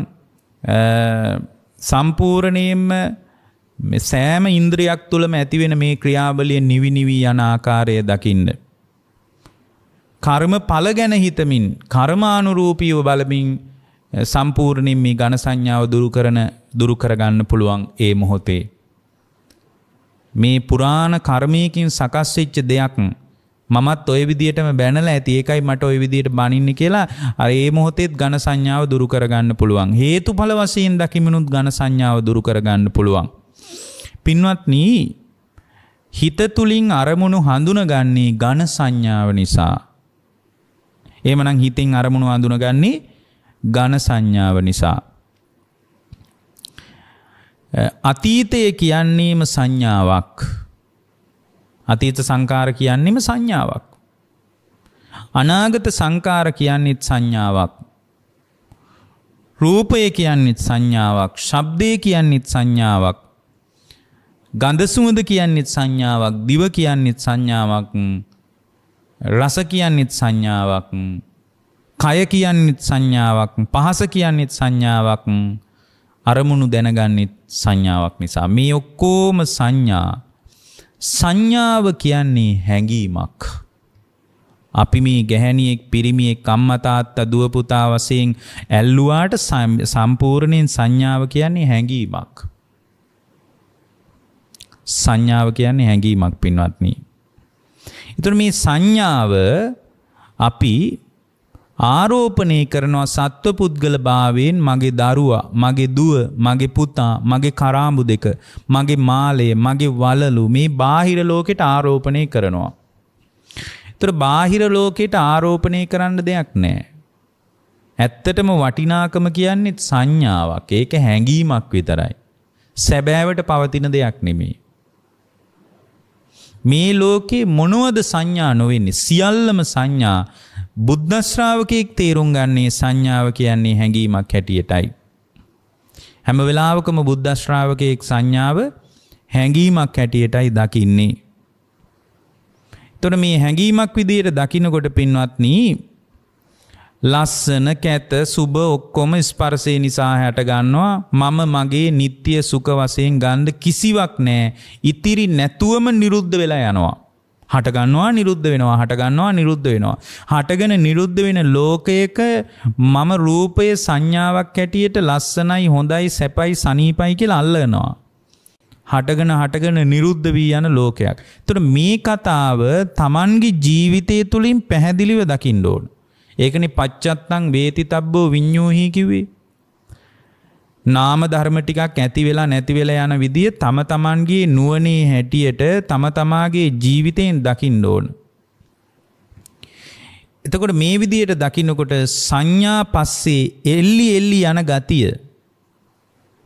සම්පූර්ණයෙන්ම සෑම ඉන්ද්‍රියක් තුළම ඇතිවෙන මේ ක්‍රියාවලිය නිවිනිවී යන ආකාරය දකින්න. කර්ම පල ගැන හිතමින් කර්මානුරූපීව බලමින් සම්පූර්ණයෙන් මේ ගණ සංඥාව දුරු කරන දුරු කරගන්න පුළුවන් ඒ මොහොතේ. මේ පුරාණ කර්මයකින් සකස්වෙච්ච දෙයක් මත් ඔය විදිටම බැනල ඇති ඒකයි මට ඔය විදියට බනින්න කියලා අඒ මොහොතෙත් ගණ සංඥාව දුරු කරගන්න පුළුවන් හේතු පල වසයෙන් දකිමිනුත් ගණ සංඥාව දුරු කරගන්න පුළුවන්. පින්වත්න හිත තුළින් අරමුණු හඳුනගන්නේ ගණ සංඥාව නිසා. ඒමනං හිතින් අරමුණු හඳුනගන්නේ ගණ සංඥාව නිසා. අතීතය කියන්නේම සංඥාවක්. අතීත සංකාර කියන්නෙම සංඥාවක්. අනාගත සංකාර කියන්නෙත් සංඥාවක්. රූපය කියන්නෙත් සංඥාවක්, ශබ්දය කියන්නෙත් සංඥාවක්. ගඳ සුවඳ කියන්නෙත් සංඥාවක්, දිව කියන්නෙත් සංඥාවක්, රස කියන්නෙත් සංඥාවක්, කය කියන්නෙත් සංඥාවක්, පහස කියන්නෙත් සංඥාවක්, අරමුණු දැනගන්නෙත් සංඥාවක් නිසා මේ ඔක්කොම සංඥා සංඥාව කියන්නේ හැඟීමක්. අපි මේ ගැහැණියෙක් පිරිමියෙක් අම්මා තාත්තා දුව පුතා වශයෙන් ඇල්ලුවාට සම්පූර්ණයෙන් සංඥාව කියන්නේ හැඟීමක්. සංඥාව කියන්නේ හැඟීමක් පින්වත්නි. ඒතර මේ සංඥාව අපි ආරෝපණය කරනවා සත්ව පුද්ගල භාවයෙන් මගේ දරුවා මගේ දුව මගේ පුතා මගේ කරාඹු දෙක මගේ මාලය මගේ වලලු මේ බාහිර ලෝකෙට ආරෝපණය කරනවා. ඒතර බාහිර ලෝකෙට ආරෝපණය කරන්න දෙයක් නැහැ. ඇත්තටම වටිනාකම කියන්නේ සංඥාවක්. ඒක හැඟීමක් විතරයි. සැබෑවට පවතින දෙයක් නෙමෙයි. මේ ලෝකේ මොනවද සංඥා නොවෙන්නේ? සියල්ලම සංඥා බුද්ධශ්‍රාවකයෙක් තේරුම් ගන්නේ සංඥාව කියන්නේ හැඟීමක් හැටියටයි. හැම වෙලාවකම බුද්ධශ්‍රාවකයෙක් සංඥාව හැඟීමක් හැටියටයි දකින්නේ. එතකොට මේ හැඟීමක් විදියට දකිනකොට පින්වත්නි ලස්සන කැත සුබ ඔක්කොම ස්පර්ශය නිසා හැට ගන්නවා මම මගේ නিত্য සුඛ වශයෙන් ගන්න කිසිවක් නැහැ. ඉතිරි නැතුවම නිරුද්ධ වෙලා යනවා. හටගන්නවා නිරුද්ධ වෙනවා හටගන්නවා නිරුද්ධ වෙනවා. හටගෙන නිරුද්ධ වෙන ලෝකයක මම රූපය සංඥාවක් හැටියට ලස්සනයි හොඳයි සැපයි සනීපයි කියලා අල්ලනවා. හටගෙන හටගෙන නිරුද්ධ වී යන ලෝකයක්. එතකොට මේ කතාව Tamange ජීවිතය තුලින් පැහැදිලිව දකින්න ඕන. ඒකනේ පච්චත්තං වේති තබ්බෝ විඤ්ඤූහි කිව්වේ. නාම ධර්ම ටිකක් ඇති වෙලා නැති වෙලා යන විදිය තම තමන්ගේ නුවණේ හැටියට තම තමාගේ ජීවිතයෙන් දකින්න ඕන. එතකොට මේ විදියට දකින්නකොට සංඥා පස්සේ එල්ලි එල්ලි යන ගතිය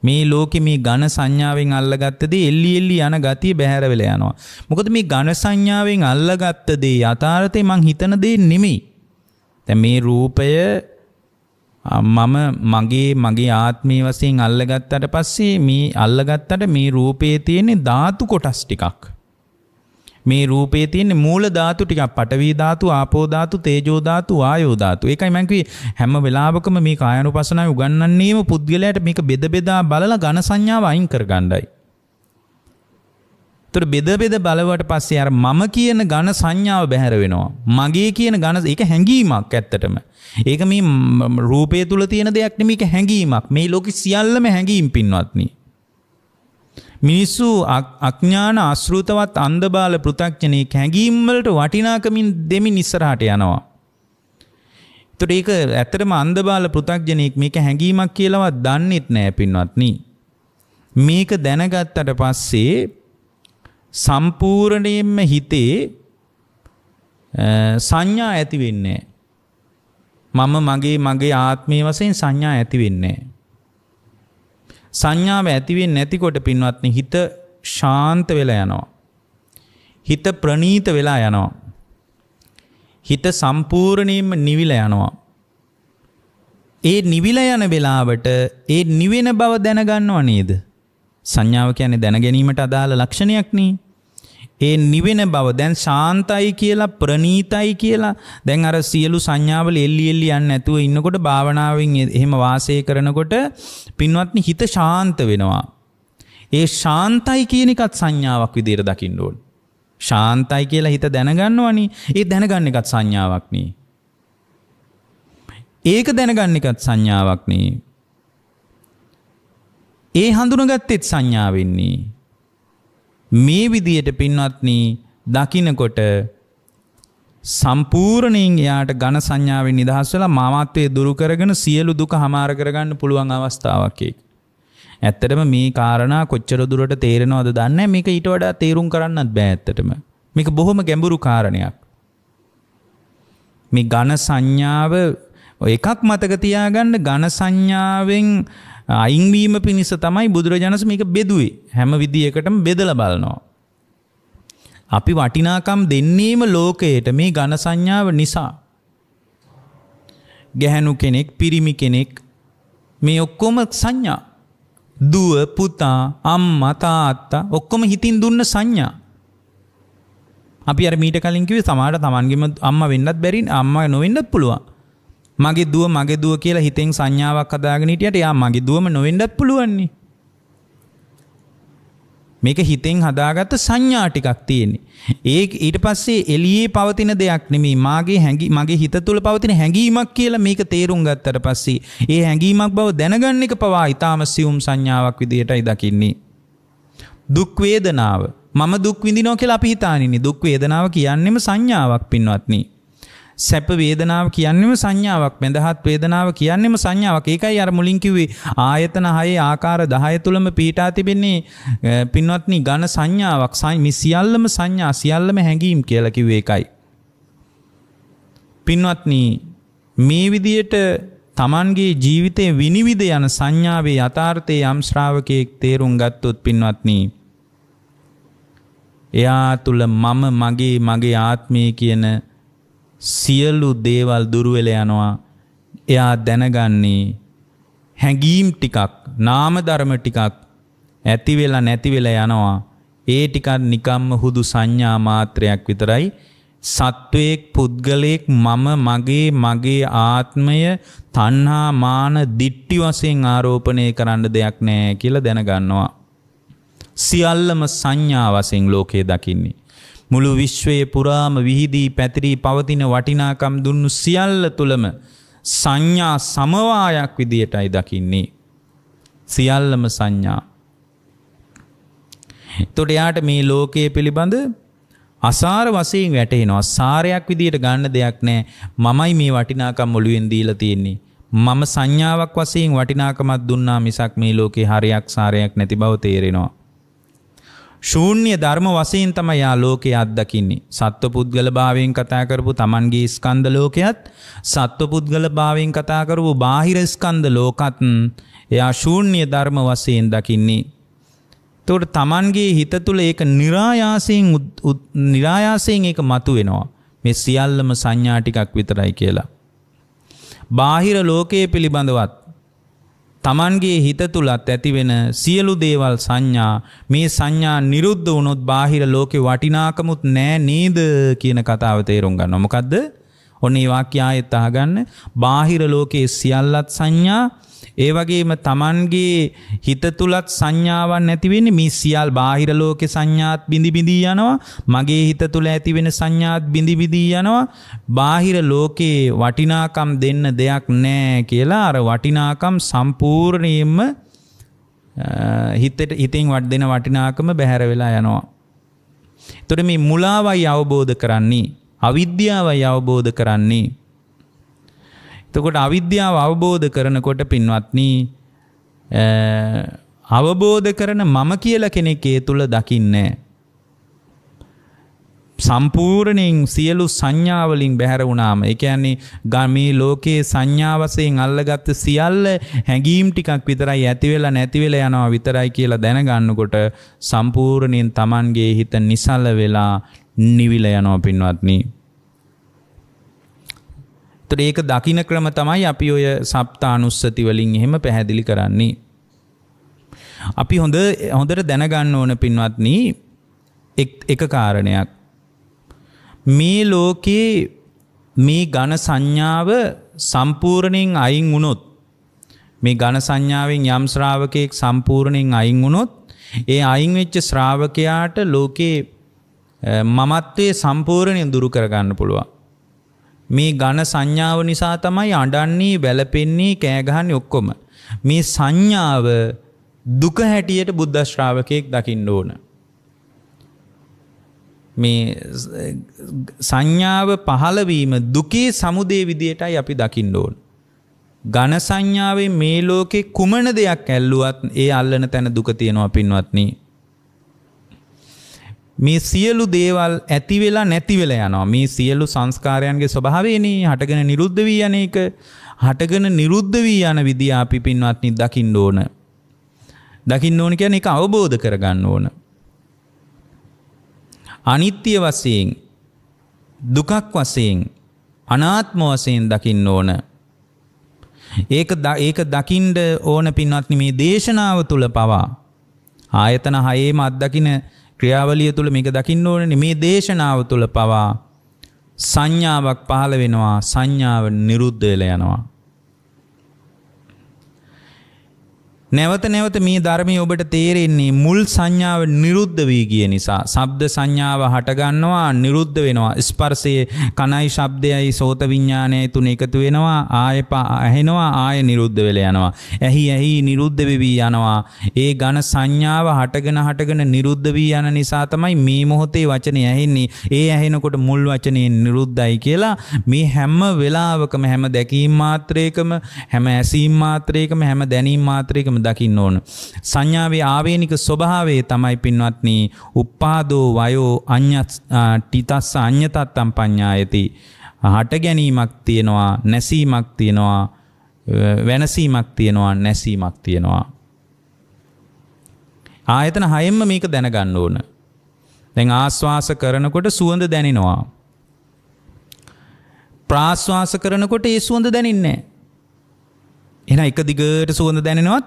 මේ ලෝකෙ මේ ඝන සංඥාවෙන් අල්ලගත්ත දේ එල්ලි එල්ලි යන ගතිය බැහැර වෙලා යනවා. මොකද මේ ඝන සංඥාවෙන් අල්ලගත්ත දේ යථාර්ථේ මං හිතන දේ නෙමෙයි. දැන් මේ රූපය මම මගේ මගේ ආත්මී වසයෙන් අල්ලගත්තට පස්සේ මේ අල්ලගත්තට මේ රූපේ තියෙන්නේ ධාතු කොටස් ටිකක්. මේ රූපේ තියෙන්නේ මූල ධාතු ටිකක් පටවී ධාතු ආපෝ ධාතු තේජෝ ධාතු වායෝ ධාතු. ඒකයි මම කිව්වේ හැම වෙලාවකම මේ කායනුපසනාවේ උගන්වන්නේම පුද්ගලයාට මේක බෙද බෙදා බලලා ඝන සංඥාව අයින් කරගන්නයි. තොට බෙද බෙද බලවට පස්සේ අර මම කියන ගණ සංඥාව බැහැර වෙනවා. මගේ කියන ගණ එක හැඟීමක් ඇත්තටම. ඒක මේ රූපය තුළ තියෙන දෙයක් නෙමේක හැඟීමක්. මේ ලෝකෙ සියල්ලම හැඟීම් පින්වත්නි. මිනිස්සු අඥාන අශෘතවත් අන්ධබාල පෘථග්ජනෙක් හැඟීම් වලට වටිනාකමින් දෙමින් ඉස්සරහට යනවා. එතකොට ඒක ඇත්තටම අන්ධබාල පෘථග්ජනෙක් මේක හැඟීමක් කියලාවත් දන්නෙත් නෑ පින්වත්නි. මේක දැනගත්තට පස්සේ සම්පූර්ණයෙන්ම හිතේ සංඥා ඇති වෙන්නේ මම මගේ මගේ ආත්මය වශයෙන් සංඥා ඇති වෙන්නේ සංඥාව ඇති වෙන්නේ නැතිකොට පින්වත්නි හිත ශාන්ත වෙලා යනවා හිත ප්‍රණීත වෙලා යනවා හිත සම්පූර්ණයෙන්ම නිවිලා යනවා ඒ නිවිලා යන වෙලාවට ඒ නිවෙන බව දැනගන්නව නේද සංඥාව කියන්නේ දැනගැනීමට අදාළ ලක්ෂණයක් නේ. ඒ නිවෙන බව දැන් ශාන්තයි කියලා ප්‍රනීතයි කියලා දැන් අර සියලු සංඥාවල එල්ලි එල්ලි යන්නේ නැතුව ඉන්නකොට භාවනාවෙන් එහෙම වාසය කරනකොට පින්වත්නි හිත ශාන්ත වෙනවා. ඒ ශාන්තයි කියන එකත් සංඥාවක් විදියට දකින්න ඕන. ශාන්තයි කියලා හිත දැනගන්නවනේ. ඒ දැනගන්න එකත් සංඥාවක් නේ. ඒක දැනගන්න එකත් සංඥාවක් නේ. ඒ හඳුනගත්තෙත් සංඥාවෙන්නේ. මේ විදියට පින්වත්නී දකිනකොට සම්පූර්ණයෙන් එයාට ඝන සංඥාවෙන් නිදහස් වෙලා මාමත්වයේ දුරු කරගෙන සියලු දුක හමාර කරගන්න පුළුවන් අවස්ථාවක් ඒක. ඇත්තටම මේ කාරණා කොච්චර දුරට තේරෙනවද දන්නේ මේක ඊට වඩා තේරුම් කරන්නත් බෑ ඇත්තටම. මේක බොහොම ගැඹුරු කාරණයක්. මේ ඝන සංඥාව එකක් මතක තියාගන්න ඝන සංඥාවෙන් අයිංවීම පිණිස තමයි බුදුරජාණස මේක බෙදුවේ හැම විදිියකටම බෙදල බලනවා. අපි වටිනාකම් දෙන්නේම ලෝකයට මේ ගණ සංඥාව නිසා. ගැහැනු කෙනෙක් පිරිමි කෙනෙක් මේ ඔක්කොම සංඥා. දුව පුතා අම්ම තාත්තා ඔක්කොම හිතින් දුන්න සංඥා. අපි අර මීට කලින්කිවේ සමාට තමන්ගෙම අම්ම වෙන්නත් බැරින් අම්ම නොවෙන්නත් පුළුවන්. මගේ දුව මගේ දුව කියලා හිතෙන් සංඥාවක් හදාගෙන හිටියට යා මගේ දුවම නොවෙන්නත් පුළුවන්නේ. මේක හිතෙන් හදාගත්ත සංඥා ටිකක් තියෙන්නේ. ඒ ඊට පස්සේ එළියේ පවතින දෙයක් නෙමෙයි මාගේ හැඟි මගේ හිත තුළ පවතින හැඟීමක් කියලා මේක තේරුම් ගත්තට පස්සේ ඒ හැඟීමක් බව දැනගන්න එක පවා ඊටාම සියුම් සංඥාවක් විදියටයි දකින්නේ. දුක් වේදනාව මම දුක් විඳිනවා කියලා අපි හිතානින්නේ දුක් වේදනාව කියන්නේම සංඥාවක් පින්වත්නි. සැප වේදනාව කියන්නම සංඥාවක් මෙදහත් වේදනාව කියන්නෙම සංඥාවක් ඒකයි අර මුලින් කිව්වේ ආයතන හයේ ආකාර 10 තුලම පීඩා තිබෙන්නේ පින්වත්නි ඝන සංඥාවක් මේ සියල්ලම සංඥා සියල්ලම හැඟීම් කියලා කිව්වේ ඒකයි පින්වත්නි මේ විදියට තමන්ගේ ජීවිතය විනිවිද යන සංඥාවේ යථාර්ථය යම් ශ්‍රාවකයෙක් තේරුම් ගත්තොත් පින්වත්නි එයා තුල මම මගේ මගේ ආත්මය කියන සියලු දේවල් දුරුවෙල යනවා එයා දැනගන්නේ හැඟීම් ටිකක් නාමධර්ම ටිකක් ඇතිවෙලා නැතිවෙලා යනවා ඒ ටිකක් නිකම්ම හුදු සංඥා මාත්‍රයක් විතරයි සත්වයෙක් පුද්ගලයෙක් මම මගේ මගේ ආත්මය තණ්හා මාන දිට්ටි වශයෙන් ආරෝපණය කරන්න දෙයක් නැහැ කියලා දැනගන්නවා සියල්ලම සංඥා වශයෙන් ලෝකේ දකින්නේ මුළු විශ්වයේ පුරාම විහිදී පැතිරී පවතින වටිනාකම් දුන්නු සියල්ල තුළම සංඥා සමවායක් විදියටයි දකින්නේ. සියල්ලම සංඥා. එතකොට යාට මේ ලෝකයේ පිළිබඳ අසාර වශයෙන් වැටෙනවා. සාරයක් විදියට ගන්න දෙයක් නැහැ. මමයි මේ වටිනාකම් ඔළුවෙන් දීලා තියෙන්නේ. මම සංඥාවක් වශයෙන් වටිනාකමක් දුන්නා මිසක් මේ ලෝකේ හරයක් සාරයක් නැති බව තේරෙනවා. ශූන්‍ය ධර්ම වසයෙන් තම යා ලෝකය අත්දකින්නේ. සත්ව පුද්ගල භාවයෙන් කතාකරපු තමන්ගේ ස්කන්ද ලෝකයත් සත්ව පුද්ගල භාවයෙන් කතාකරපු බාහිර ස්කන්ද ලෝකත් එයා ශූන්‍ය ධර්ම වසයෙන් දකින්නේ. තොට තමන්ගේ හිත තුළ ඒක නිරායාසයෙන් නිරායාසයෙන් ඒක මතු වෙනවා. මේ සියල්ලම සංඥාටිකක් විතරයි කියලා. බාහිර ලෝකයේ පිළිබඳවත් තමන්ගේ හිත තුළත් ඇතිවෙන සියලු දේවල් සංඥා මේ සංඥා නිරුද්ධ වුණොත් බාහිර ලෝකෙ වටිනාකමුත් නෑ නේද කියන කතාව තේරුම් ගන්න මොකක්ද ඔන්න ඒ වාක්‍ය ආයෙත් අහගන්න. බාහිර ලෝකයේ සියල්ලත් සංඥා ඒ වගේම Tamanගේ හිත තුලත් සංඥාවක් නැති වෙන්නේ මේ සියල් බාහිර ලෝකේ සංඥාත් බිඳි බිඳී යනවා මගේ හිත තුල ඇති වෙන සංඥාත් බිඳි බිඳී යනවා බාහිර ලෝකේ වටිනාකම් දෙන්න දෙයක් නැහැ කියලා අර වටිනාකම් සම්පූර්ණයෙන්ම හිතට හිතෙන් වට දෙන වටිනාකම බැහැර වෙලා යනවා. එතකොට මේ මුලාවයි අවබෝධ කරන්නේ අවිද්‍යාවයි අවබෝධ කරන්නේ. එතකොට අවිද්‍යාව අවබෝධ කරනකොට පින්වත්නි අවබෝධ කරන මම කියලා කෙනෙක් ඒ තුළ දකින්නේ. සම්පූර්ණයෙන් සියලු සංඥාවලින් බැහැර වුණාම ඒ කියන්නේ ගමේ ලෝකයේ සංඥාවසයෙන් අල්ලගත්ත සියල්ල හැඟීම් ටිකක් විතරයි ඇති වෙලා නැති වෙලා යනවා විතරයි කියලා දැනගන්නකොට සම්පූර්ණයෙන් Tamanගේ හිත නිසල වෙලා නිවිල යනෝ පින්වත්නී තොට ඒක දකින ක්‍රම තමයි අපි ඔය සප්තා අනුස්සති වලින් එහෙම පැහැදිලි කරන්නේ. අපි හොඳ හොඳට දැනගන්න ඕන පින්වත්න එක කාරණයක්. මේ ලෝකයේ මේ ගණ සංඥාව සම්පූර්ණයෙන් අයින් වුණොත් මේ ගණ සංඥාවෙන් යම් ශ්‍රාවකයෙක් සම්පූර්ණයෙන් අයින් වුණොත් ඒ අයින් වෙච්ච ශ්‍රාවකයාට ලෝකේ මමත්වේ සම්පූර්ණය දුරු කරගන්න පුළුවන්. මේ ගණ සංඥාව නිසා තමයි අඩන්නේ වැලපෙන්නේ කෑගහන් යොක්කොම. මේ සංඥාව දුක හැටියට බුද්ධශ්‍රාවකයෙක් දකින්න ඕන. මේ සංඥාව පහළවීම දුකේ සමුදේ විදියටයි අපි දකින්න ඕන. ගණ සංඥාවේ මේ ලෝකෙ කුමන දෙයක් ඇල්ලුවත් ඒ අල්ලන තැන දුක තියෙනවා පින්වත්න්නේ. මේ සියලු දේවල් ඇති වෙලා නැති වෙලා යනවා. මේ සියලු සංස්කාරයන්ගේ ස්වභාවයනේ හටගෙන නිරුද්ධ වී යන එක. හටගෙන නිරුද්ධ වී යන විදිය අපි පින්වත්නි දකින්න ඕන. දකින්න ඕන කියන්නේ ඒක අවබෝධ කරගන්න ඕන. අනිත්‍ය වශයෙන් දුකක් වශයෙන් අනාත්ම වශයෙන් දකින්න ඕන. ඒක ඒක දකින්න ඕන පින්වත්නි මේ දේශනාව තුල පවා ආයතන හයේම අත්දකින්න ක්‍රියාවලිය තුළ මේක දකින්න ඕනනේ මේ දේශනාව තුළ පවා සංඥාවක් පහළ වෙනවා සංඥාව නිරුද්ධ වෙලා යනවා නැවත නැවත මේ ධර්මය ඔබට තේරෙන්නේ මුල් සංඥාව නිරුද්ධ වී ගිය නිසා. ශබ්ද සංඥාව හටගන්නවා නිරුද්ධ වෙනවා. ස්පර්ශයේ කනයි ශබ්දයයි සෝත විඥානයයි තුන එකතු වෙනවා. ආය ඇහෙනවා ආය නිරුද්ධ වෙලා යනවා. ඇහි ඇහි නිරුද්ධ වෙවි යනවා. ඒ ඝන සංඥාව හටගෙන හටගෙන නිරුද්ධ වී යන නිසා තමයි මේ මොහොතේ වචනේ ඇහෙන්නේ. ඒ ඇහෙනකොට මුල් වචනේ නිරුද්ධයි කියලා මේ හැම වෙලාවකම හැම දැකීම් මාත්‍රයකම හැම ඇසීම් මාත්‍රයකම හැම දැනීම් මාත්‍රයකම වශයෙන්ම දකින්න ඕන. සංඥාවේ ආවේනික ස්වභාවේ තමයි පින්වත්නි උප්පාදෝ වයෝ අඤ්ඤටිතස්ස අඤ්ඤතත්තම් පඤ්ඤායති. හට ගැනීමක් තියෙනවා, නැසීමක් තියෙනවා, වෙනසීමක් තියෙනවා, නැසීමක් තියෙනවා. ආයතන හයෙන්ම මේක දැනගන්න ඕන. දැන් ආස්වාස කරනකොට සුවඳ දැනෙනවා. ප්‍රාශ්වාස කරනකොට ඒ සුවඳ දැනෙන්නේ නැහැ. එහෙනම් එක දිගට සුවඳ දැනෙනවත්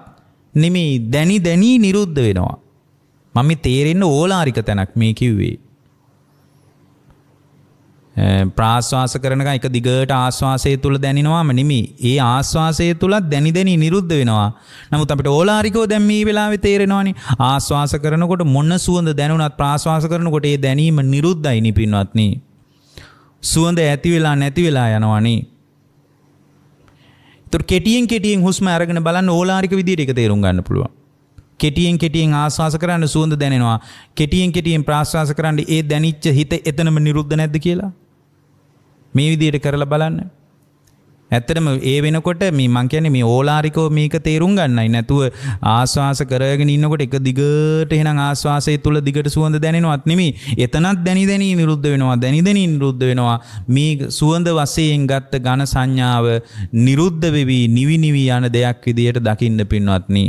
නෙමේ දැනි දැනී නිරුද්ධ වෙනවා. මම තේරෙන්න ඕලාරික තැනක් මේ කිව්වේ. ප්‍රාශ්වාස කරනක එක දිගට ආශ්වාසය තුළ දැනෙනවාම නෙමේ ඒ ආශ්වාසය තුළත් දැනිදැනී නිරුද්ධ වෙනවා නමුත් අපට ඕලාරිකෝ දැම් මේ වෙලාවෙ තේරෙනවානි ආශ්වාස කරනකොට මොන්න සුවඳ දැනුනත් ප්‍රාශ්වාස කරනකොට ඒ දැනීම නිරුද්ධයි නිපින්වත්නී. සුවඳ ඇති වෙලා නැති වෙලා යනවානේ තුර කෙටියෙන් කෙටියෙන් හුස්ම අරගෙන බලන්න ඕලාරික විදිහට ඒක තේරුම් ගන්න පුළුවන්. කෙටියෙන් කෙටියෙන් ආස්වාස කරන්න සුවඳ දැනෙනවා. කෙටියෙන් කෙටියෙන් ප්‍රාශ්වාස කරන්න ඒ දැනිච්ච හිත එතනම නිරුද්ධ නැද්ද කියලා? මේ විදිහට කරලා බලන්න. ඇත්තටම ඒ වෙනකොට මේ මං කියන්නේ මේ ඕලාරිකෝ මේක තේරුම් ගන්නයි නැතුව ආස්වාස කරගෙන ඉන්නකොට එක දිගට එහෙනම් ආස්වාසය තුල දිගට සුවඳ දැනෙනවත් නෙමෙයි එතනත් දැනි දැනි නිරුද්ධ වෙනවා දැනි දැනි නිරුද්ධ වෙනවා මේ සුවඳ වශයෙන් ගත්ත ඝන සංඥාව නිරුද්ධ වෙවි නිවි නිවි යන දෙයක් විදියට දකින්න පින්වත්නි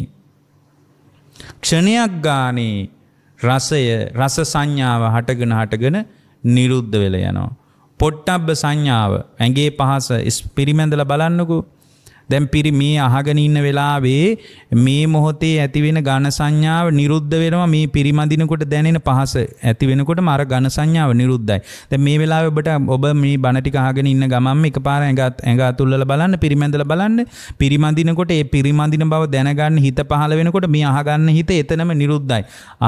ක්ෂණයක් ගානේ රසය රස සංඥාව හටගෙන හටගෙන නිරුද්ධ වෙලා යනවා පොට්ටබ්බ සංඥාව ඇගේ පහස ඉස් පිරිමැඳල බලන්නකු දැම් පිරි මේ අහගෙන ඉන්න වෙලාවේ මේ මොහොතේ ඇතිවෙන ගණ සංඥාව නිරුද්ධ වෙනවා මේ පිරිමදිනකොට දැනෙන පහස ඇති වෙනකොට මර ගණ සංඥාව නිරුද්ධයි. දැන් මේ වෙලාවේ ඔබට ඔබ මේ බණ ටික අහගෙන ඉන්න ගමන්ම එකපාර ඇඟත් ඇඟ අතුල්ලලා බලන්න පිරිමැඳලා බලන්න පිරිමදිනකොට ඒ පිරිමදින බව දැනගන්න හිත පහළ වෙනකොට මේ අහගන්න හිත එතනම නිරුද්ධයි.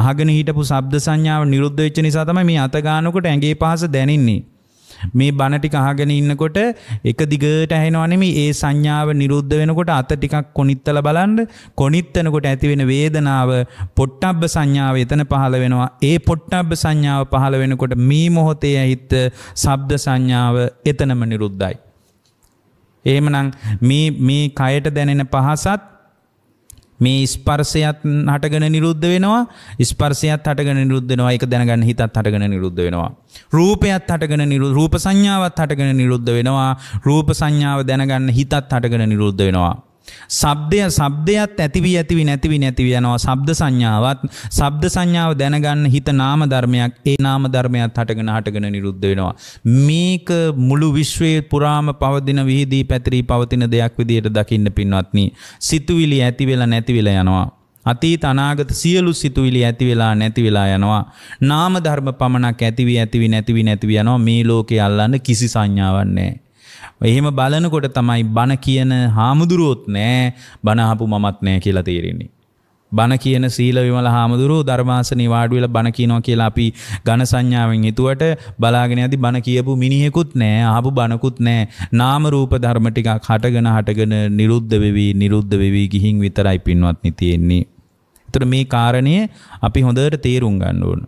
අහගෙන හිටපු ශබ්ද සංඥාව නිරුද්ධ වෙච්ච නිසා තමයි මේ අත ගන්නකොට ඇඟේ පහස දැනෙන්නේ. මේ බණටික අහගෙන ඉන්නකොට එක දිගට ඇහෙනවනෙම ඒ සංඥාව නිරුද්ධ වෙනකොට අත ටිකක් කොනිත්තල බලන්ඩ කොනිත්තනකොට ඇතිවෙන වේදනාව පොට්ටබ්බ සංඥාව එතන පහළ වෙනවා ඒ පොට්ටබ්බ සංඥාව පහළ වෙනකොට මේ මොහොතේ ඇහිත්ත සබ්ද සංඥාව එතනම නිරුද්ධයි. එහෙමනම් මේ කයට දැනෙන පහසත් මේ ස්පර්සයත් හටගෙන නිරුද්ධ වෙනවා ස්පර්සයත් හටගෙන නිරුද්ධනවා එක දැනගන්න හිතත් හටගෙන නිරුද්ධ වෙනවා. රූපයත් හටගෙන නිරු රූප සංඥාවත් හටගෙන නිරුද්ධ වෙනවා රූප සංඥාව දැනගන්න හිතත් හටගෙන නිරුද්ධ වෙනවා. සබ්දය සබ්දයත් ඇතිවී ඇතිවි නැතිවි නැතිවි යනවා සබ්ද සංඥාවත් සබ්ද සංඥාව දැනගන්න හිත නාම ධර්මයක් ඒ නාම ධර්මයක් හටගෙන හටගෙන නිරුද්ධ වෙනවා මේක මුළු විශ්වයේ පුරාම පවතින විහිදී පැතිරී පවතින දෙයක් විදියට දකින්න පින්වත්නි සිතුවිලි ඇති වෙලා නැති වෙලා යනවා අතීත අනාගත සියලු සිතුවිලි ඇති වෙලා නැති වෙලා යනවා නාම ධර්ම පමණක් ඇතිවි ඇතිවි නැතිවි නැතිවි යනවා මේ ලෝකේ අල්ලන්න කිසි සංඥාවක් නැහැ එහෙම බලනකොට තමයි බණ කියන හාමුදුරුවොත් නෑ බණහපු මමත් නෑ කියලා තේරෙන්නේ. බණ කියන සීල විමල හාමුදුරුව ධර්මාසනී වාඩි වෙලා බණ කියනවා කියලා අපි ඝන සංඥාවෙන් හිතුවට බලාගෙන යද්දි බණ කියපු මිනිහෙකුත් නෑ අහපු බණකුත් නෑ නාම රූප ධර්ම ටිකක් හටගෙන හටගෙන නිරුද්ධ වෙවි නිරුද්ධ වෙවි ගිහින් විතරයි පින්වත්නි තියෙන්නේ. එතකොට මේ කාරණය අපි හොඳට තේරුම් ගන්න ඕන.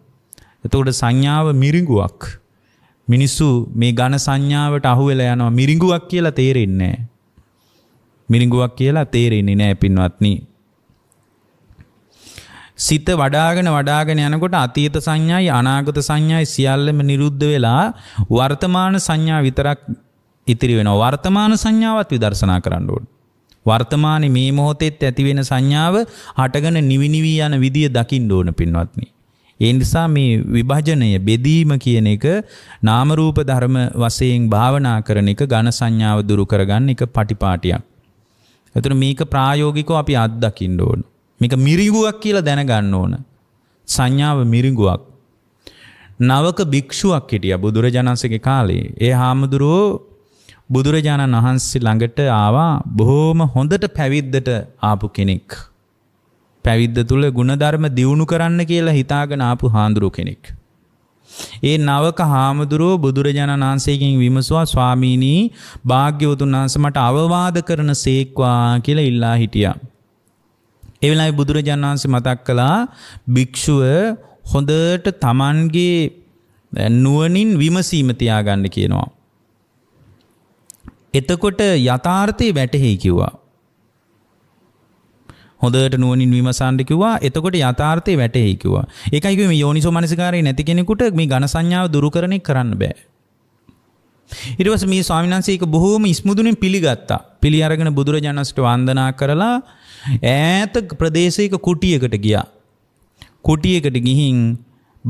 එතකොට සංඥාව මිරිඟුවක්. මිනිස්සු මේ ගණ සංඥාවට අහුවෙල යනවා මිරිඟුවක් කියලා තේරෙන්නේ නැහැ. මිරිඟුවක් කියලා තේරෙන්නේ නැහැ පින්වත්නි. සිත වඩාගෙන වඩාගෙන යනකොට අතීත සංඥායි අනාගත සංඥායි සියල්ලම නිරුද්ධ වෙලා වර්තමාන සංඥා විතරක් ඉතිරි වෙනවා. වර්තමාන සංඥාවත් විදර්ශනා කරන්න ඕනේ. වර්තමානයේ මේ මොහොතේත් ඇති වෙන සංඥාව හටගෙන නිවිනිවි යන විදිය දකින්න ඕන පින්වත්නි. ඒ නිසා මේ විභජනය බෙදීම කියන එක නාම රූප ධර්ම වශයෙන් භාවනා කරන එක ඝන සංඥාව දුරු කරගන්න එක පටිපාටියක්. එතන මේක ප්‍රායෝගිකව අපි අත්දකින්න ඕන. මේක මිරිඟුවක් කියලා දැනගන්න ඕන. සංඥාව මිරිඟුවක්. නවක භික්ෂුවක් හිටියා බුදුරජාණන්සේගේ කාලේ. ඒ හාමුදුරුවෝ බුදුරජාණන් වහන්සේ ළඟට ආවා බොහොම හොඳට පැවිද්දට ආපු කෙනෙක්. පැවිද්ද තුළ ගුණධර්ම දියුණු කරන්න කියලා හිතාගෙන ආපු හාමුදුරුව කෙනෙක්. ඒ නවක හාමුදුරුව බුදුරජාණන් වහන්සේගෙන් විමසුවා ස්වාමීනී භාග්‍යවතුන් වහන්සේ මට අවවාද කරන සේක්වා කියලා ඉල්ලා හිටියා. ඒ වෙලාවේ බුදුරජාණන් වහන්සේ මතක් කළා භික්ෂුව හොඳට තමන්ගේ නුවණින් විමසීම තියාගන්න කියනවා. එතකොට යථාර්ථය වැටහෙයි කිව්වා. හොඳට නුවණින් විමසන්න කිව්වා. එතකොට යථාර්ථය වැටෙයි කිව්වා. ඒකයි කිව්වේ මේ යෝනිසෝ මනසිකාරය නැති කෙනෙකුට මේ ඝන සංඥාව දුරු කරන්නේ කරන්න බෑ. ඊට පස්සේ මේ ස්වාමීන් වහන්සේ ඒක බොහෝම ඉස්මුදුනේ පිළිගත්තා. පිළි අරගෙන බුදුරජාණන්සට වන්දනා කරලා ඈත ප්‍රදේශයක කුටියකට ගියා. කුටියකට ගිහින්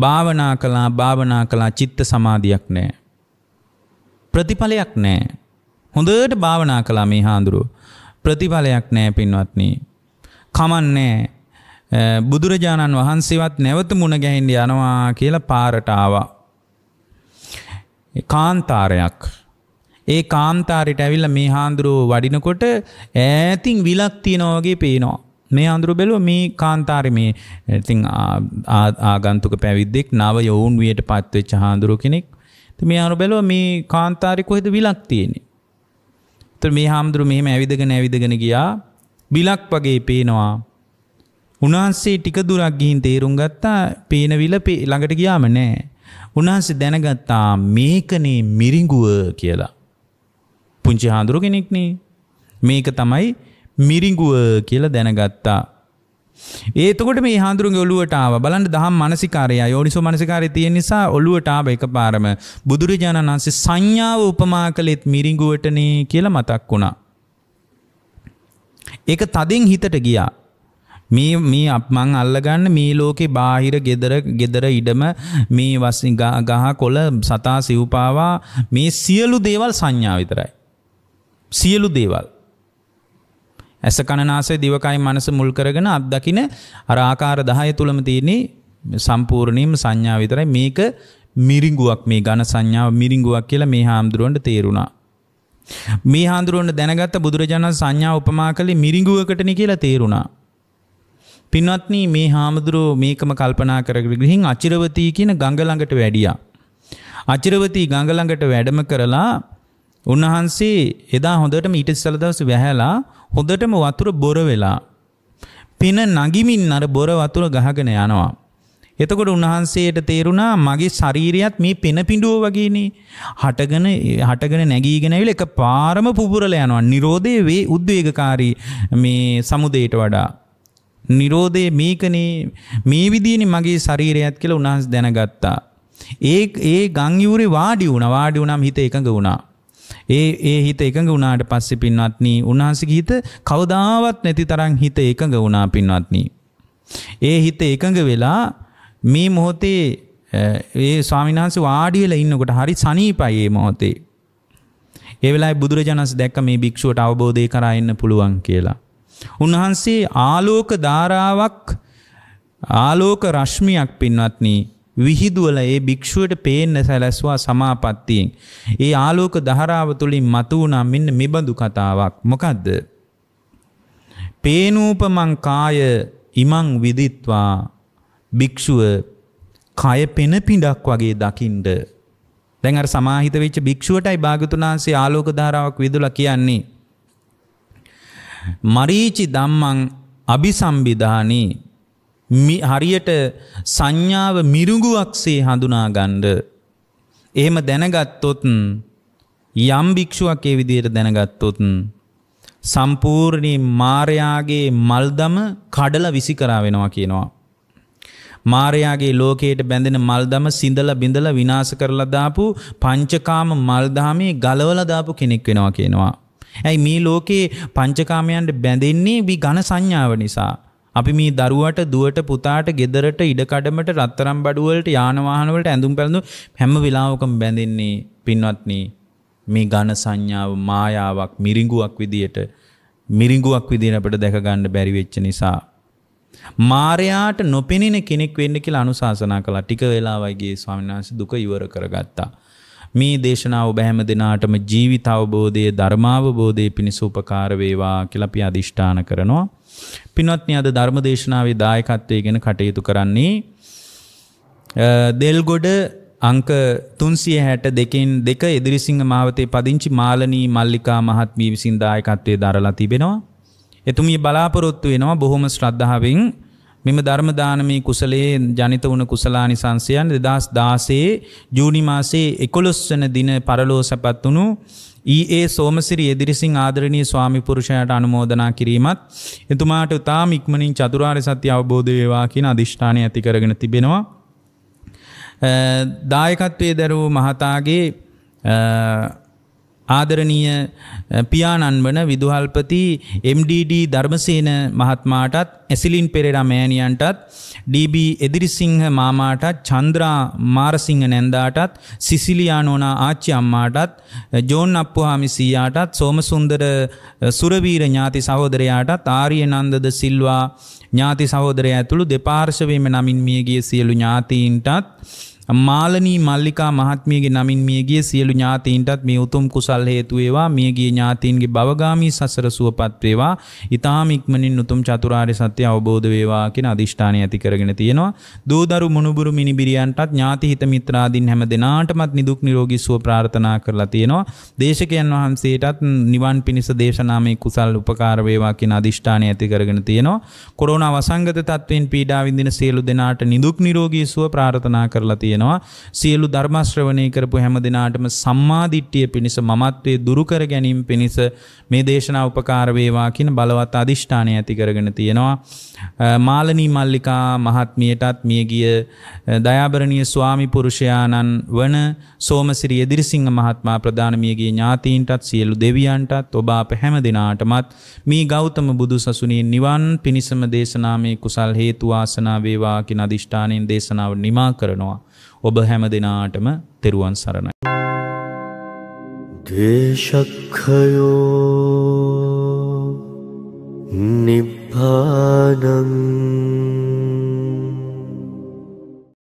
භාවනා කළා භාවනා කළා චිත්ත සමාධියක් නැහැ. ප්‍රතිඵලයක් නැහැ. හොඳට භාවනා කළා මේ හාඳුරුව. ප්‍රතිඵලයක් නැහැ පින්වත්නි. කමන්නේ බුදුරජාණන් වහන්සේවත් නැවත මුණ ගැහින්ඩ යනවා කියලා පාරටාවා. කාන්තාරයක්. ඒ කාන්තාරයට ඇවිල්ල මේ හාන්දුරුව වඩිනකොට ඇතින් විලක්ති නෝගේ පේනවා. මේ අඳුරු බැලුව මේ කාන්තාර මේ ඉතිං ආගන්තුක පැවිද්දෙක් නව යොවුන් වයට පත්වෙච්ච හාන්දුරු කෙනෙක් මේ අනු බැලුව මේ කාන්තාරි කොහෙද විලක් තියෙනෙ. ත මේ හාමුදුරු මෙහම ඇවිදගෙන ඇවිදගෙන ගියා බිලක් වගේ පේනවා උන්වහන්සේ ටික දුරක් ගිහින් තේරුම් ගත්තා පේන විල ළඟට ගියාම නෑ උන්වහන්සේ දැනගත්තා මේකනේ මිරිඟුව කියලා පුංචි හාඳුරු කෙනෙක්නේ මේක තමයි මිරිඟුව කියලා දැනගත්තා ඒතකොට මේ හාඳුරුගේ ඔළුවට ආව බලන්න දහම් මානසිකාරය යෝනිසෝ මානසිකාරය තියෙන නිසා ඔළුවට ආව එකපාරම බුදුරජාණන් වහන්සේ සංඥාව උපමා කළෙත් මිරිඟුවටනේ කියලා මතක් වුණා ඒක තදින් හිතට ගියා. මේ මේ මං අල්ලගන්න මේ ලෝකේ බාහිර ගෙදර ගෙදර ඉඩම මේ වසින් ගහ කොළ සතා සිව්පාවා මේ සියලු දේවල් සංඥා විතරයි. සියලු දේවල්. ඇස කණනාසේ දිවකයි මනස මුල් කරගෙන අත්දකින අර ආකාර 10 තුලම තියෙන්නේ සම්පූර්ණීම සංඥා විතරයි මේක මිරිඟුවක් මේ ඝන සංඥාව මිරිඟුවක් කියලා මේ හාමුදුරුවන්ට තේරුණා. මේ හාදුරුවන්ට දැනගත්ත බුදුරජාණන් සංඥා උපමා කළේ මිරිඟුවකටන කියලා තේරුණා. පින්වත්නී මේ හාමුදුරුව මේකම කල්පනා කරගෙන ගිහින් අචිරවතී කියන ගඟ ළඟට වැඩියා. අචිරවතී ගඟ ළඟට වැඩම කරලා උන්වහන්සේ එදා හොඳටම ඊට ඉස්සෙල් දවස් වැහැලා හොඳටම වතුර බොර වෙලා පින නගිමින් අර බොර වතුර ගහගෙන යනවා. එතකොට උන්වහන්සේට තේරුණා මගේ ශරීරයත් මේ පෙන පිඩුව වගේනේ හටගෙන හටගෙන නැගීගෙනවිල එක පාරම පුපුරල යනවා නිරෝධය වේ උද්වේගකාරී මේ සමුදයට වඩා. නිරෝධය මේකනේ මේ විදිනේ මගේ ශරීරයත් කියලා උන්වහන්සේ දැනගත්තා. ඒ ඒ ගංයුරේ වාඩි වුණා වාඩි වුණාම හිත එකඟ වුණා. ඒ ඒ හිත එකඟ වුණාට පස්සේ පින්වත්නි උන්වහන්සේගේ හිත කවදාවත් නැති තරම් හිත එකඟ වුණා පින්වත්නි. ඒ හිත එකඟ වෙලා මේ මොහොතේ ඒ ස්වාමිනාන්සේ වාඩි වෙලා ඉන්නකොට හරි සනීපයි මේ මොහොතේ. ඒ වෙලාවේ බුදුරජාණන්ස් දැක්ක මේ භික්ෂුවට අවබෝධය කරා එන්න පුළුවන් කියලා. උන්වහන්සේ ආලෝක ධාරාවක් ආලෝක රශ්මියක් පින්වත්නි විහිදුවල ඒ භික්ෂුවට පේන්න සැලැස්වා සමාපත්තියෙන්. ඒ ආලෝක ධාරාව තුළින් මතු වුණා මෙන්න මෙබඳු කතාවක්. මොකද්ද? පේනූපමං කාය ඉමං විදිත්වා භික්ෂුව කය පෙන පිඩක් වගේ දකිින්ඩ. දැන් අර සමාහිත වෙච්ච භික්ෂුවටයි භාගතුනාන්සේ ආලෝක ධාරාවක් විදුල කියන්නේ. මරීචි දම්මං අභිසම්බිධානී හරියට සංඥාව මිරුගුවක්සේ හඳුනා ගණ්ඩ. එහෙම දැනගත්තොතුන් යම් භික්ෂුවක් ඒ විදියට දැනගත්තොතුන්. සම්පූර්ණී මාරයාගේ මල්දම කඩල විසි කරා වෙනවා කියනවා. මාරයාගේ ලෝකයට බැඳෙන මල්දම සිඳල බිඳල විනාශ කරලා දාපු පංචකාම මල්දහමේ ගලවලා දාපු කෙනෙක් වෙනවා කියනවා. ඇයි මේ ලෝකේ පංචකාමයන්ට බැඳෙන්නේ වි ඝන සංඥාව නිසා. අපි මේ දරුවට දුවට පුතාට ගෙදරට ඉඩකඩමට රත්තරම් බඩුවලට යානවාහනවලට ඇඳුම් පැළඳුම් හැම වෙලාවකම බැඳෙන්නේ පින්වත්නි මේ ඝන සංඥාව මායාවක් මිරිඟුවක් විදියට මිරිඟුවක් විදියට අපිට දැක ගන්න බැරි වෙච්ච නිසා මාරයාට නොපෙනෙන කෙනෙක් වෙන්න කියලා අනුශාසනා කළා. ටික වෙලාවයිගේ ස්වාමීන් වහන්සේ දුක ඉවර කරගත්තා. මේ දේශනාව බැහැම දිනාටම ජීවිත අවබෝධයේ ධර්මාවබෝධයේ පිණිස උපකාර වේවා කියලා අපි අදිෂ්ඨාන කරනවා. පින්වත්නි අද ධර්ම දේශනාවේ දායකත්වයේගෙන කටයුතු කරන්නේ දෙල්ගොඩ අංක 362 න් දෙක එදිරිසිංහ මාවතේ පදිංචි මාලනී මල්ලිකා මහත්මිය විසින් දායකත්වයේ දරලා තිබෙනවා. එතුමිය බලාපොරොත්තු වෙනවා බොහොම ශ්‍රද්ධාවෙන් මෙම ධර්මදානමී කුසලේ ජනිත වුණ කුසලානි සංසයන් දෙදස් දාසේ ජූනිමාසේ එකොළොස්වන දින පරලෝ සැපත් වුණු ඒ සෝමසිරි එදිරිසිං ආදරණී ස්වාමිපුරුෂයට අනුමෝදනා කිරීමත් එතුමාට තාම ඉක්මනින් චතුරාර් සත්‍ය අවබෝධ වේවා කියන අධිෂ්ඨානය ඇති කරගෙන තිබෙනවා. දායකත්වයේ දැරූ මහතාගේ ආදරණීය පියාණන් වන විදුහල්පති MDD ධර්මසේන මහත්මාටත් ඇසිලින් පෙරේරා මෑණියන්ටත් DB එදිරිසිංහ මාමාටත් චන්ද්‍රා මාරසිංහ නැන්දාටත් සිසිලියානෝනා ආච්චි අම්මාටත් ජෝන් අප්පුහාමි සීයාටත් සෝමසුන්දර සුරවීර ඥාති සහෝදරයාටත් ආර්යනන්දද සිල්වා ඥාති සහෝදරයා ඇතුළු දෙපාර්ශවයේම නමින් මියගිය සියලු ඥාතීන්ටත් මාලනී මල්ලිකා මහත්මියගේ නමින් මියගිය සියලු ඥාතීන්ටත් මේ උතුම් කුසල් හේතු වේවා මියගිය ඥාතීන්ගේ භවගාමී සසර සුවපත් වේවා ඊ타ම ඉක්මනින් උතුම් චතුරාර්ය සත්‍ය අවබෝධ වේවා කියන අදිෂ්ඨානය ඇති කරගෙන තියෙනවා දූදරු මුණුබුරු මිනිබිරියන්ටත් ඥාති හිත මිත්‍රාදීන් හැම දෙනාටමත් නිදුක් නිරෝගී සුව ප්‍රාර්ථනා කරලා තියෙනවා දේශකයන් වහන්සේටත් නිවන් පිණිස දේශනාමේ කුසල් උපකාර වේවා කියන අදිෂ්ඨානය ඇති කරගෙන තියෙනවා කොරෝනා වසංගත තත්වෙන් පීඩා විඳින සියලු දෙනාට නිදුක් නිරෝගී සුව ප්‍රාර්ථනා කරලා තියෙනවා තියෙනවා. සියලු ධර්ම ශ්‍රවණය කරපු හැම දිනාටම සම්මාදිට්ඨිය පිණිස මමත්වයේ දුරු කර ගැනීම පිණිස මේ දේශනාව උපකාර වේවා කියන බලවත් අදිෂ්ඨානය ඇති කරගෙන තියෙනවා. මාලනී මල්ලිකා මහත්මියටත් මියගිය දයාබරණීය ස්වාමි පුරුෂයාණන් වන සෝමසිරි එදිරිසිංහ මහත්මයා ප්‍රධාන මියගිය ඥාතීන්ටත් සියලු දෙවියන්ටත් ඔබ අප හැම දිනාටමත් මේ ගෞතම බුදු සසුනේ නිවන් පිණිසම දේශනාමේ කුසල් හේතු වාසනා වේවා කියන අදිෂ්ඨානයෙන් දේශනාව නිමා කරනවා. ඔබ හැම දෙනාටම තෙරුවන් සරණයි. දේශක්ඛයෝ නිබ්බානං